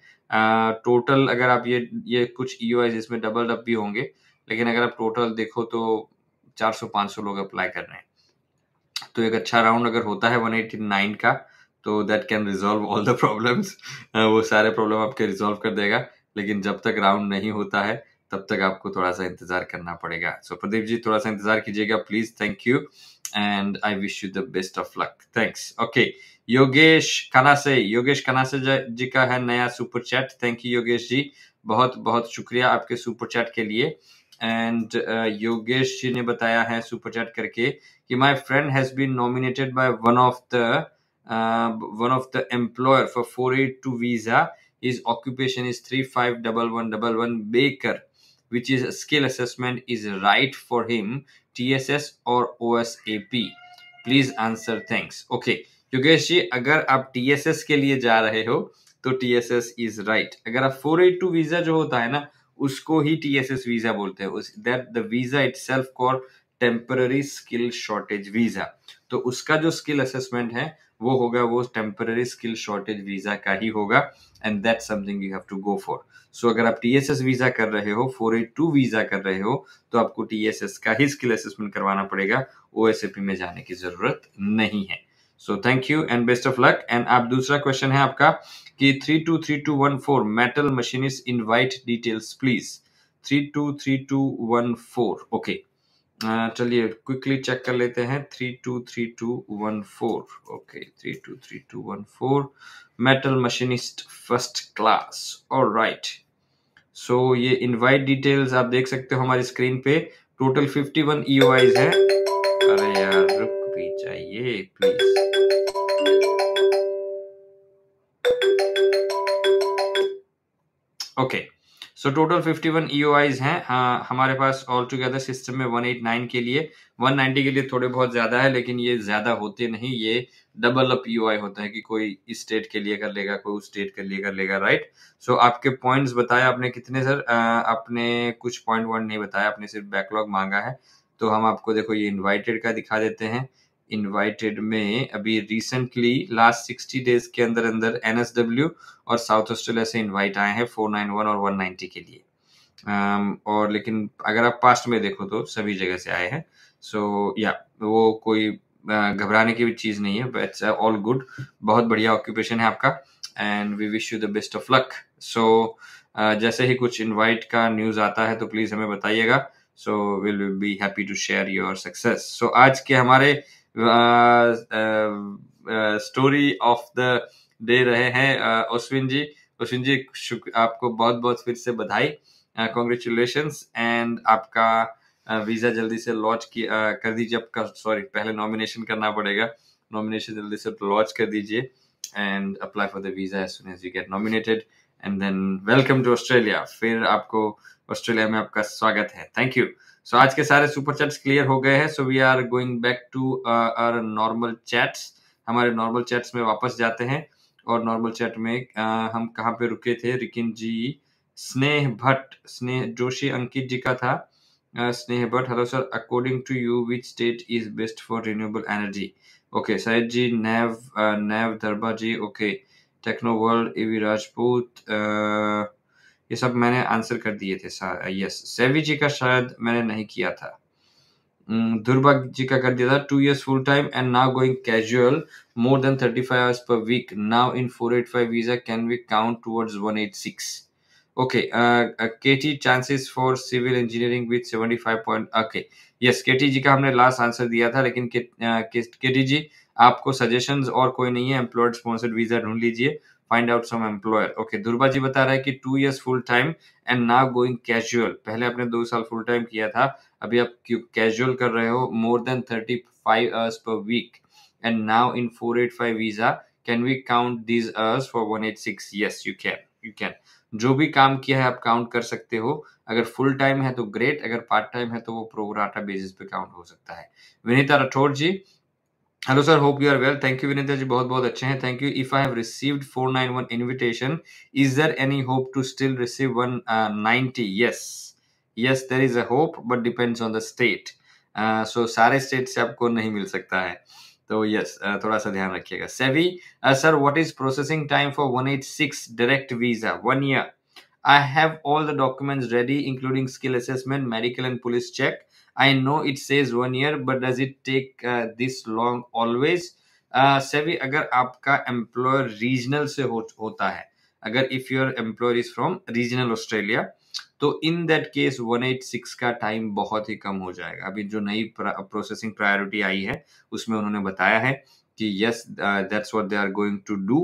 टोटल uh, अगर आप ये ये कुछ ई जिसमें डबल डब भी होंगे लेकिन अगर आप टोटल देखो तो 400-500 लोग अप्लाई कर रहे हैं तो एक अच्छा राउंड अगर होता है 189 का तो that can resolve all the problems वो सारे प्रॉब्लम आपके रिजॉल्व कर देगा लेकिन जब तक राउंड नहीं होता है तब तक आपको थोड़ा सा इंतजार करना पड़ेगा सो so, प्रदीप जी थोड़ा सा इंतजार कीजिएगा please thank you and I wish you the best of luck thanks okay Yogesh Kanase Yogesh Kanase ji का है नया super chat thank you Yogesh ji बहुत बहुत शुक्रिया आपके सुपर चैट के लिए एंड योगेश जी ने बताया है सुपरचैट करके कि my friend has been nominated by one of the one of the employer for four eight two visa baker which is skill assessment is right for him T S S और O S A P please answer thanks okay Yogesh ji अगर आप TSS के लिए जा रहे हो तो T S S is right अगर आप फोर एट टू वीजा जो होता है ना उसको ही टी एस एस वीजा बोलते हैं टेम्पररी स्किल शॉर्टेज वीजा तो उसका जो स्किल असेसमेंट है वो होगा वो टेम्पररी स्किल शॉर्टेज वीजा का ही होगा and that something you have to go for so अगर आप टी एस एस वीजा कर रहे हो फोर एट टू वीजा कर रहे हो तो आपको टी एस एस का ही स्किल असेसमेंट करवाना पड़ेगा ओ एस ए पी में जाने की जरूरत नहीं है so thank you and best of luck and आप दूसरा क्वेश्चन है आपका कि three two three two one four metal machinist invite details please three two three two one four okay चलिए क्विकली चेक कर लेते हैं three two three two one four okay three two three two one four metal machinist first class और right so ये invite details आप देख सकते हो हमारी स्क्रीन पे total fifty one EOIs है please. Okay so total 51 EOIs हैं uh, हमारे पास ऑल टुगेदर सिस्टम में 189 के लिए 190 के लिए थोड़े बहुत ज़्यादा है लेकिन ये ज़्यादा होते नहीं ये डबल अप ईओआई होता है कि कोई इस स्टेट के लिए कर लेगा कोई उस स्टेट के लिए कर लेगा राइट सो so, आपके पॉइंट्स बताया आपने कितने सर आ, uh, आपने कुछ पॉइंट वॉइंट नहीं बताया आपने सिर्फ बैकलॉग मांगा है तो हम आपको देखो ये इन्वाइटेड का दिखा देते हैं इनवाइटेड में अभी रिसेंटली लास्ट सिक्सटी डेज के अंदर अंदर एन और साउथ ऑस्ट्रेलिया से इनवाइट आए हैं फोर और वन के लिए um, और लेकिन अगर आप पास्ट में देखो तो सभी जगह से आए हैं सो so, या yeah, वो कोई uh, घबराने की भी चीज़ नहीं है इट्स ऑल गुड बहुत बढ़िया ऑक्यूपेशन है आपका and we wish you the best of luck so जैसे ही कुछ इनवाइट का न्यूज़ आता है तो प्लीज़ हमें बताइएगा so will be happy to share your success so आज के हमारे स्टोरी ऑफ द डे रहे हैं अश्विन जी अश्विन जी आपको बहुत बहुत फिर से बधाई कॉन्ग्रेचुलेशन एंड आपका वीजा जल्दी से लॉन्च कर दीजिए आपका सॉरी पहले नॉमिनेशन करना पड़ेगा नॉमिनेशन जल्दी से लॉन्च कर दीजिए and apply for the visa as soon as you get nominated and then welcome to Australia फिर आपको ऑस्ट्रेलिया में आपका स्वागत है थैंक यू सो आज के सारे सुपर चैट्स क्लियर हो गए हैं so we are going back to our normal chats हमारे नॉर्मल चैट्स में वापस जाते हैं और नॉर्मल चैट में uh, हम कहाँ पे रुके थे रिकिन जी स्नेह भट्ट स्नेह जोशी अंकित जी का था uh, Sneh Bhatt hello sir according to you which state is best for renewable energy okay सैद जी नैव नैव दरबा जी okay Techno World AV Rajput ये सब मैंने आंसर कर दिए थे यस सेवी जी का शायद मैंने नहीं किया था दुर्भाग जी का कर दिया था two years full time and now going casual more than thirty five hours per week now in four eight five visa can we count towards one eight six okay K T chances for civil engineering with seventy five point okay yes K T G का हमने last answer दिया था लेकिन के T uh, जी आपको suggestions और कोई नहीं है एम्प्लॉयड स्पॉन्सर्ड वीजा ढूंढ लीजिए find out some employer okay Durba ji बता रहा है कि two years full time and now going casual पहले आपने दो साल फुल टाइम किया था अभी आप कैजुअल कर रहे हो more than thirty five hours per week and now in four eight five visa can we count these hours for one eight six yes you can you can जो भी काम किया है आप काउंट कर सकते हो अगर फुल टाइम है तो ग्रेट अगर पार्ट टाइम है तो वो प्रोग्राटा बेसिस पे काउंट हो सकता है Vinita Rathore ji hello sir hope you are well thank you Vinendra ji बहुत बहुत अच्छे हैं thank you if I have received 491 invitation is there any hope to still receive 190 yes yes there is a hope but depends on the state so सारे state से आपको नहीं मिल सकता है तो यस yes, uh, थोड़ा सा ध्यान रखिएगा Sevi sir what is processing time for 186 direct visa one year I have all the documents ready including skill assessment medical and police check I know it says one year, but does it take uh, this long always? सेवी uh, अगर आपका employer regional से हो, होता है अगर if your employer is from regional Australia तो in that case 186 का टाइम बहुत ही कम हो जाएगा अभी जो नई प्रोसेसिंग प्रायोरिटी आई है उसमें उन्होंने बताया है कि yes that's what they are going to do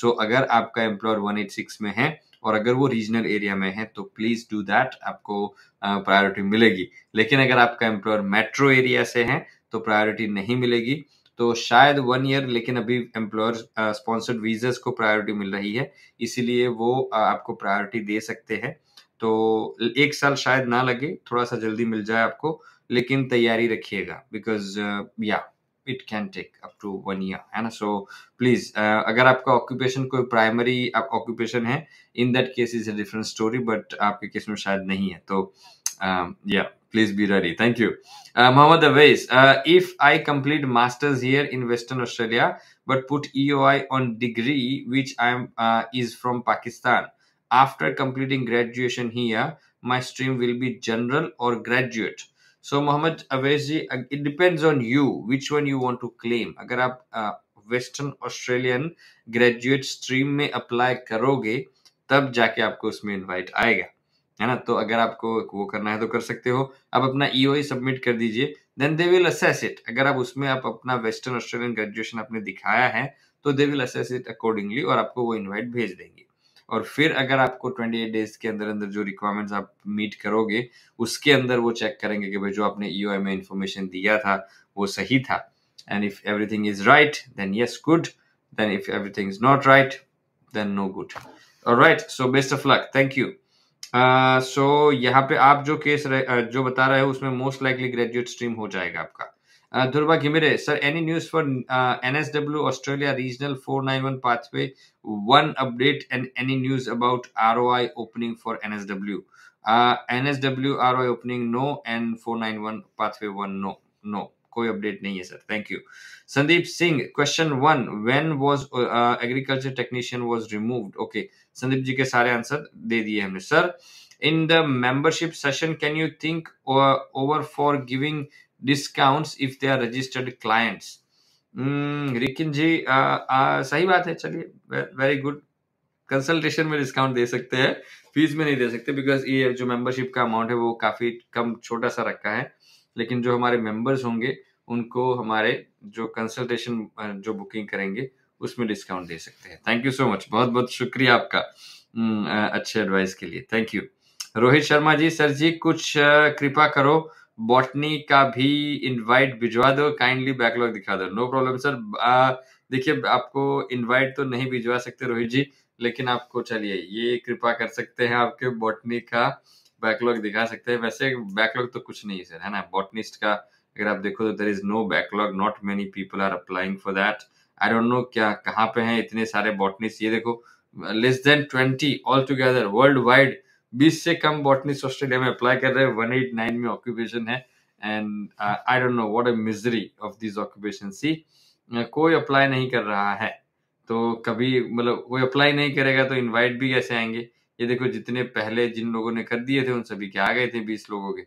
so अगर आपका एम्प्लॉयर 186 में है और अगर वो रीजनल एरिया में है तो प्लीज डू दैट आपको प्रायोरिटी मिलेगी लेकिन अगर आपका एम्प्लॉयर मेट्रो एरिया से है तो प्रायोरिटी नहीं मिलेगी तो शायद वन ईयर लेकिन अभी एम्प्लॉयर स्पॉन्सर्ड वीजर्स को प्रायोरिटी मिल रही है इसीलिए वो आपको प्रायोरिटी दे सकते हैं तो एक साल शायद ना लगे थोड़ा सा जल्दी मिल जाए आपको लेकिन तैयारी रखिएगा because yeah it can take up to one year है ना सो प्लीज uh, अगर आपका ऑक्यूपेशन कोई प्राइमरी ऑक्यूपेशन है in that case is a different story but आपके केस में शायद नहीं है तो yeah please be ready thank you Mohammed Awez if I complete masters here in Western Australia but put I on degree which I am is from Pakistan after completing graduation here my stream will be general और graduate so Mohammed Awez ji it depends on you which one you want to claim अगर आप Western Australian graduate stream में apply करोगे तब जाके आपको उसमें invite आएगा है ना तो अगर आपको वो करना है तो कर सकते हो आप अपना ई e सबमिट कर दीजिए then they will assess it अगर आप उसमें आप अपना वेस्टर्न ऑस्ट्रेलियन ग्रेजुएशन आपने दिखाया है तो they will assess it accordingly और आपको वो इनवाइट भेज देंगे और फिर अगर आपको 28 डेज के अंदर अंदर जो रिक्वायरमेंट्स आप मीट करोगे उसके अंदर वो चेक करेंगे कि भाई जो आपने ई e में इंफॉर्मेशन दिया था वो सही था and if everything is right then yes good then if everything is not right then no good all right so best of luck thank you so यहाँ पे आप जो केस रह, uh, जो बता रहे हो उसमें मोस्ट लाइकली ग्रेजुएट स्ट्रीम हो जाएगा आपका Uh, Durba Gimire, sir, any news for uh, NSW Australia Regional 491 pathway? One update and any news about ROI opening for NSW? Uh, NSW ROI opening no and 491 pathway one no. No. कोई update नहीं है sir thank you Sandeep Singh question one when was agriculture technician was removed okay Sandeep ji के सारे answer दे दिए हमने sir in the membership session can you think uh, over for giving discounts if they are registered clients Rikin ji आ, आ, सही बात है चलिए वेरी गुड कंसल्टेशन में डिस्काउंट दे सकते हैं फीस में नहीं दे सकते बिकॉज ये जो मेंबरशिप का अमाउंट है वो काफ़ी कम छोटा सा रखा है लेकिन जो हमारे मेंबर्स होंगे उनको हमारे जो कंसल्टेशन uh, जो बुकिंग करेंगे उसमें डिस्काउंट दे सकते हैं थैंक यू सो मच बहुत बहुत शुक्रिया आपका hmm, uh, अच्छे एडवाइस के लिए thank you Rohit Sharma ji sir जी कुछ uh, कृपा करो बॉटनी का भी इनवाइट भिजवा दो काइंडली बैकलॉग दिखा दो नो प्रॉब्लम सर देखिए आपको इनवाइट तो नहीं भिजवा सकते रोहित जी लेकिन आपको चलिए ये कृपा कर सकते हैं आपके बॉटनी का बैकलॉग दिखा सकते हैं वैसे बैकलॉग तो कुछ नहीं है सर है ना बॉटनिस्ट का अगर आप देखो तो there is no backlog not many people are applying for that I don't know क्या कहाँ पे हैं इतने सारे बॉटनिस्ट ये देखो less than twenty all together world wide बीस से कम बॉटनिस्ट ऑस्ट्रेलिया में अप्लाई कर रहे हैं वन एट नाइन में ऑक्यूपेशन है and I don't know what a misery of this occupation see कोई अप्लाई नहीं कर रहा है तो कभी मतलब कोई अप्लाई नहीं करेगा तो इनवाइट भी कैसे आएंगे ये देखो जितने पहले जिन लोगों ने कर दिए थे उन सभी के आ गए थे बीस लोगों के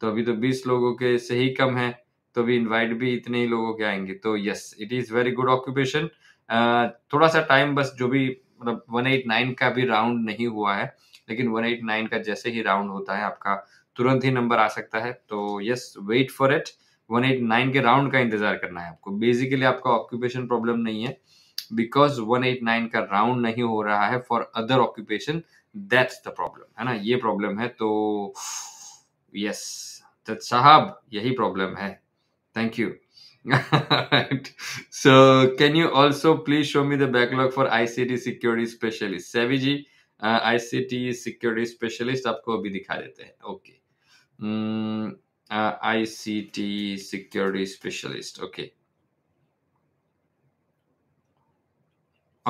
तो अभी तो बीस लोगों के से ही कम है तो अभी इनवाइट भी इतने ही लोगों के आएंगे तो yes it is very good occupation थोड़ा सा टाइम बस जो भी मतलब वन एट नाइन का भी राउंड नहीं हुआ है लेकिन नाइन का जैसे ही राउंड होता है आपका तुरंत ही नंबर आ सकता है तो yes wait for it nine के राउंड का इंतजार करना है आपको बेसिकली आपका ऑक्यूपेशन प्रॉब्लम नहीं है बिकॉज नाइन का राउंड नहीं हो रहा है for other occupation that's the problem है ना ये प्रॉब्लम है तो यस yes, साहब यही प्रॉब्लम है thank you so can you also please show me the backlog for security specialist Sevi ji ICT security specialist आपको अभी दिखा देते हैं okay ICT security specialist okay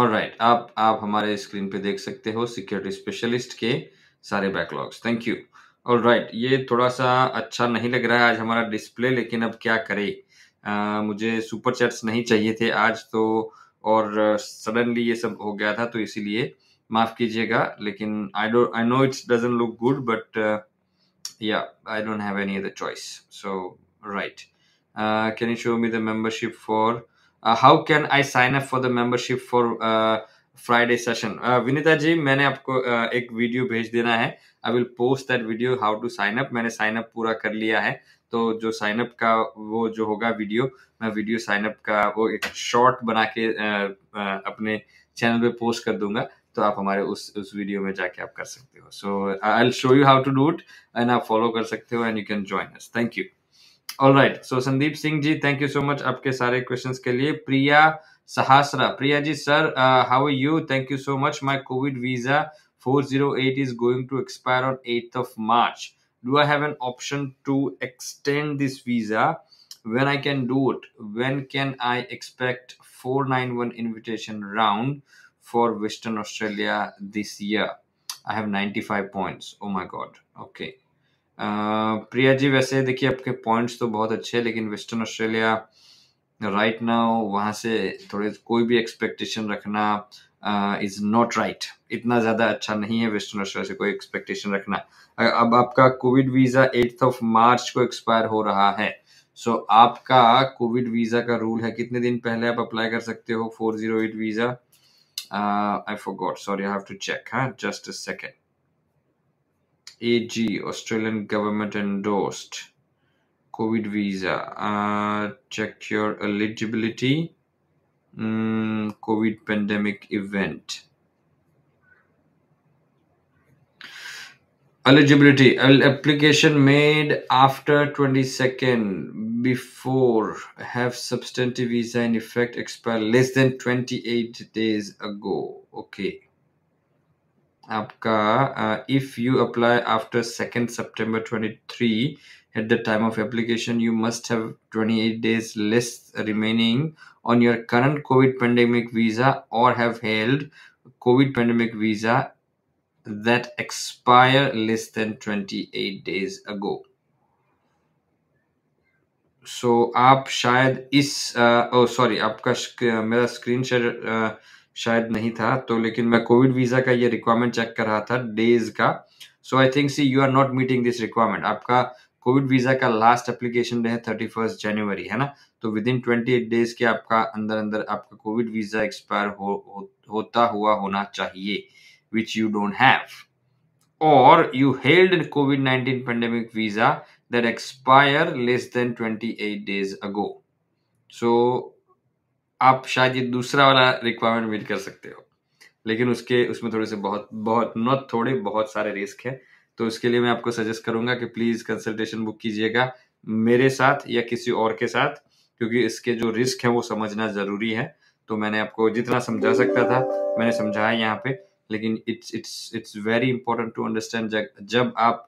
और राइट आप आप हमारे स्क्रीन पे देख सकते हो सिक्योरिटी स्पेशलिस्ट के सारे बैकलॉग्स थैंक यू और राइट ये थोड़ा सा अच्छा नहीं लग रहा है आज हमारा डिस्प्ले लेकिन अब क्या करें मुझे सुपर चैट्स नहीं चाहिए थे आज तो और सडनली ये सब हो गया था तो इसीलिए माफ कीजिएगा लेकिन I don't I know it's doesn't look good but yeah I don't have any other choice so right can you show me the membership for how can I sign up for the membership for Friday session Vinita ji मैंने आपको uh, एक video भेज देना है I will post that video how to sign up मैंने sign up पूरा कर लिया है तो जो साइन अप का वो जो होगा वीडियो मैं वीडियो साइन अप का वो एक शॉर्ट बना के uh, uh, अपने चैनल पे पोस्ट कर दूंगा तो आप हमारे उस उस वीडियो में जाके आप कर सकते हो so I show you how to do it and आप फॉलो कर सकते हो and you can join us thank you all right so Sandeep Singh ji thank you so much आपके सारे क्वेश्चन के लिए Priya Sahasra Priya ji sir how are you thank you so much my covid visa four zero eight is going to expire on eight of March do I have an option to extend this visa when I can do it when can I expect four nine one invitation round for Western Australia this year. I have 95 points. Oh my god. Okay. Priya uh, ji वैसे देखिए आपके points तो बहुत अच्छे हैं लेकिन western Australia right now वहाँ से थोड़े कोई भी एक्सपेक्टेशन रखना इज नॉट राइट इतना ज़्यादा अच्छा नहीं है वेस्टर्न ऑस्ट्रेलिया से कोई एक्सपेक्टेशन रखना अब आपका covid visa eighth of March को एक्सपायर हो रहा है सो so, आपका कोविड वीज़ा का रूल है कितने दिन पहले आप अप्लाई कर सकते हो four zero eight visa Uh, I forgot. Sorry, I have to check. Huh? Just a second. AG, Australian government endorsed COVID visa. Uh, check your eligibility. Mm, COVID pandemic event. eligibility application made after 22nd before have substantive visa in effect expire less than 28 days ago okay आपका uh, if you apply after 2nd September 23 at the time of application you must have 28 days less remaining on your current COVID pandemic visa or have held COVID pandemic visa that expire less than 28 days ago so आप शायद इस ओ uh, sorry oh, आपका uh, मेरा screen share uh, शायद नहीं था तो लेकिन मैं कोविड वीज़ा का ये रिक्वायरमेंट चेक कर रहा था डेज का so I think see you are not meeting this requirement आपका कोविड वीज़ा का लास्ट एप्लीकेशन डे है थर्टी फर्स्ट जनवरी है ना तो within twenty eight days के आपका अंदर अंदर आपका कोविड वीज़ा एक्सपायर हो, हो होता हुआ होना चाहिए which you don't have. Or you held a COVID 19 pandemic visa that expired less than 28 days ago. So आप शायद ये दूसरा वाला रिक्वायरमेंट मीट कर सकते हो लेकिन उसके उसमें थोड़े से बहुत बहुत नॉट थोड़े बहुत सारे रिस्क है तो उसके लिए मैं आपको सजेस्ट करूंगा कि प्लीज़ कंसल्टेशन बुक कीजिएगा मेरे साथ या किसी और के साथ क्योंकि इसके जो रिस्क है वो समझना ज़रूरी है तो मैंने आपको जितना समझा सकता था मैंने समझाया यहाँ पे लेकिन it's it's it's very important to understand जब आप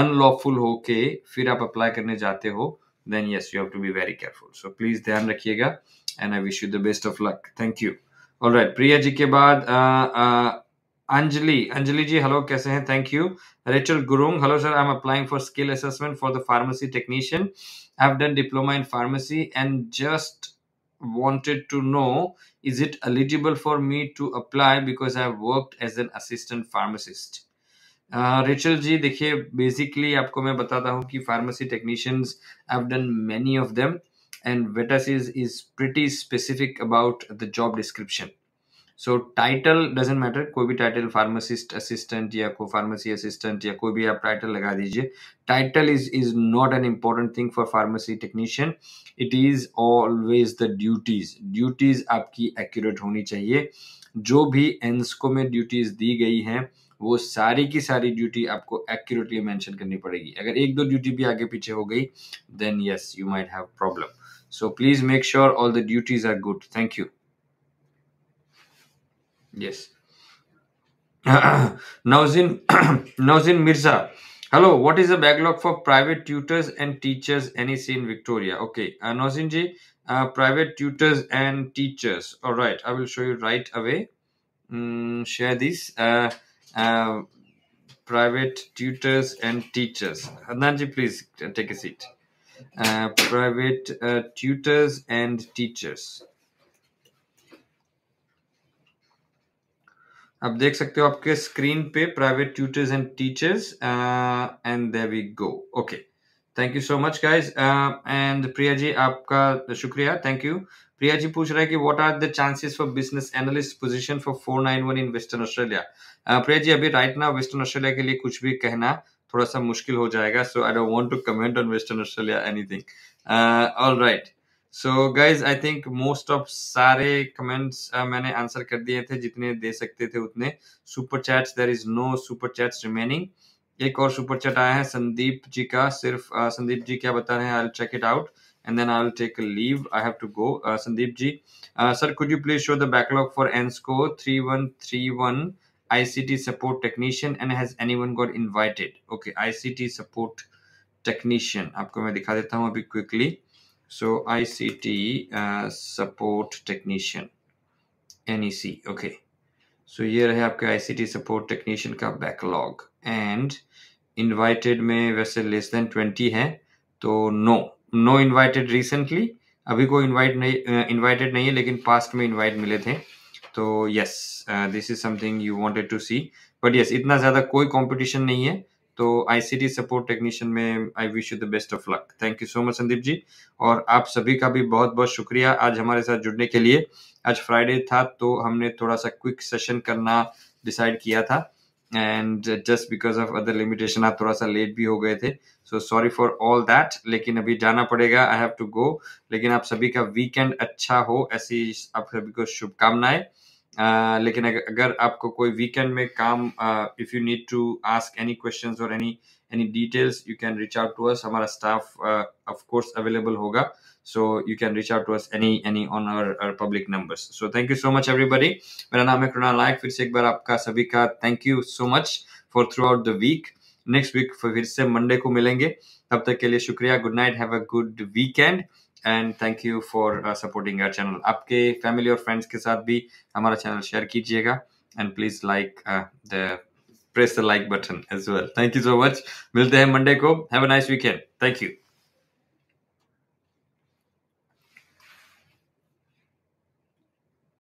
अनलॉफुल होके फिर आप अप्लाई करने जाते हो then yes you have to be very careful so please ध्यान रखिएगा and I wish you the best of luck thank you all right Priya ji के बाद uh, uh, Anjali Anjali ji hello कैसे हैं thank you Rachel Gurung hello sir I am applying for skill assessment for the pharmacy technician I have done diploma in pharmacy and just wanted to know is it eligible for me to apply because I have worked as an assistant pharmacist? Rachel ji देखिए basically आपको मैं बताता हूँ कि pharmacy technicians have done many of them and VETASSESS is pretty specific about the job description so title doesn't matter कोई भी title pharmacist assistant या को फार्मेसी असिस्टेंट या कोई भी आप टाइटल लगा दीजिए title is is not an important thing for pharmacy technician it is always the duties duties आपकी एक्यूरेट होनी चाहिए जो भी एनस्को में ड्यूटीज दी गई हैं वो सारी की सारी ड्यूटी आपको एक्यूरेटली मेंशन करनी पड़ेगी अगर एक दो ड्यूटी भी आगे पीछे हो गई then yes you might have problem so please make sure all the duties are good thank you Yes. Nauzin Nauzin Mirza. Hello, what is the backlog for private tutors and teachers NEC in Victoria? Okay, uh, Nauzin ji, uh, private tutors and teachers. All right, I will show you right away. Mm, share this. Uh, uh, private tutors and teachers. Adnanji, please uh, take a seat. Uh, private uh, tutors and teachers. आप देख सकते हो आपके screen पे private tutors and teachers and there we go okay thank you so much guys and Priya ji आपका शुक्रिया thank you प्रिया जी पूछ रहा है कि what are the chances for business analyst position for 491 in Western Australia Priya ji अभी राइट ना western Australia के लिए कुछ भी कहना थोड़ा सा मुश्किल हो जाएगा so I don't want to comment on Western Australia anything all right so guys I think most of सारे कमेंट्स मैंने आंसर कर दिए थे जितने दे सकते थे उतने super chats there is no super chats remaining एक और सुपर चैट आया है संदीप जी का सिर्फ uh, संदीप जी क्या बता रहे हैं I check it out and then I take leave I have to go Sandeep ji sir could you please show the backlog for ANZSCO three one three one I C T support technician and has any one got invited okay I C T support technician आपको मैं दिखा देता हूँ अभी quickly So ICT uh, support technician NEC okay. So so, ये रहे आपके ICT support technician का बैकलॉग एंड इनवाइटेड में वैसे लेस देन ट्वेंटी है तो नो नो इनवाइटेड रिसेंटली अभी कोई इनवाइट नहीं इनवाइटेड uh, नहीं है लेकिन पास्ट में इनवाइट मिले थे तो yes this is something you wanted to see but yes इतना ज़्यादा कोई कंपटीशन नहीं है तो आईसीडी सपोर्ट टेक्नीशियन में I wish you the best of luck thank you so much Sandeep ji और आप सभी का भी बहुत बहुत शुक्रिया आज हमारे साथ जुड़ने के लिए आज फ्राइडे था तो हमने थोड़ा सा क्विक सेशन करना डिसाइड किया था and just because of other limitation आप थोड़ा सा लेट भी हो गए थे so sorry for all that लेकिन अभी जाना पड़ेगा आई हैव टू गो लेकिन आप सभी का वीकेंड अच्छा हो ऐसी आप सभी को शुभकामनाएं लेकिन अगर आपको कोई वीकेंड में काम if you need to ask any questions और any any details you can reach out to us हमारा स्टाफ ऑफ कोर्स अवेलेबल होगा so you can reach out to us any any on our our public numbers so thank you so much मेरा नाम है कृणाल नायक फिर से एक बार आपका सभी का thank you so much for throughout the week next week फिर से मंडे को मिलेंगे तब तक के लिए शुक्रिया good night have a good weekend and thank you for supporting our channel आपके फैमिली और फ्रेंड्स के साथ भी हमारा चैनल शेयर कीजिएगा and please like the press the like button as well thank you so much मिलते हैं Monday को have a nice weekend thank you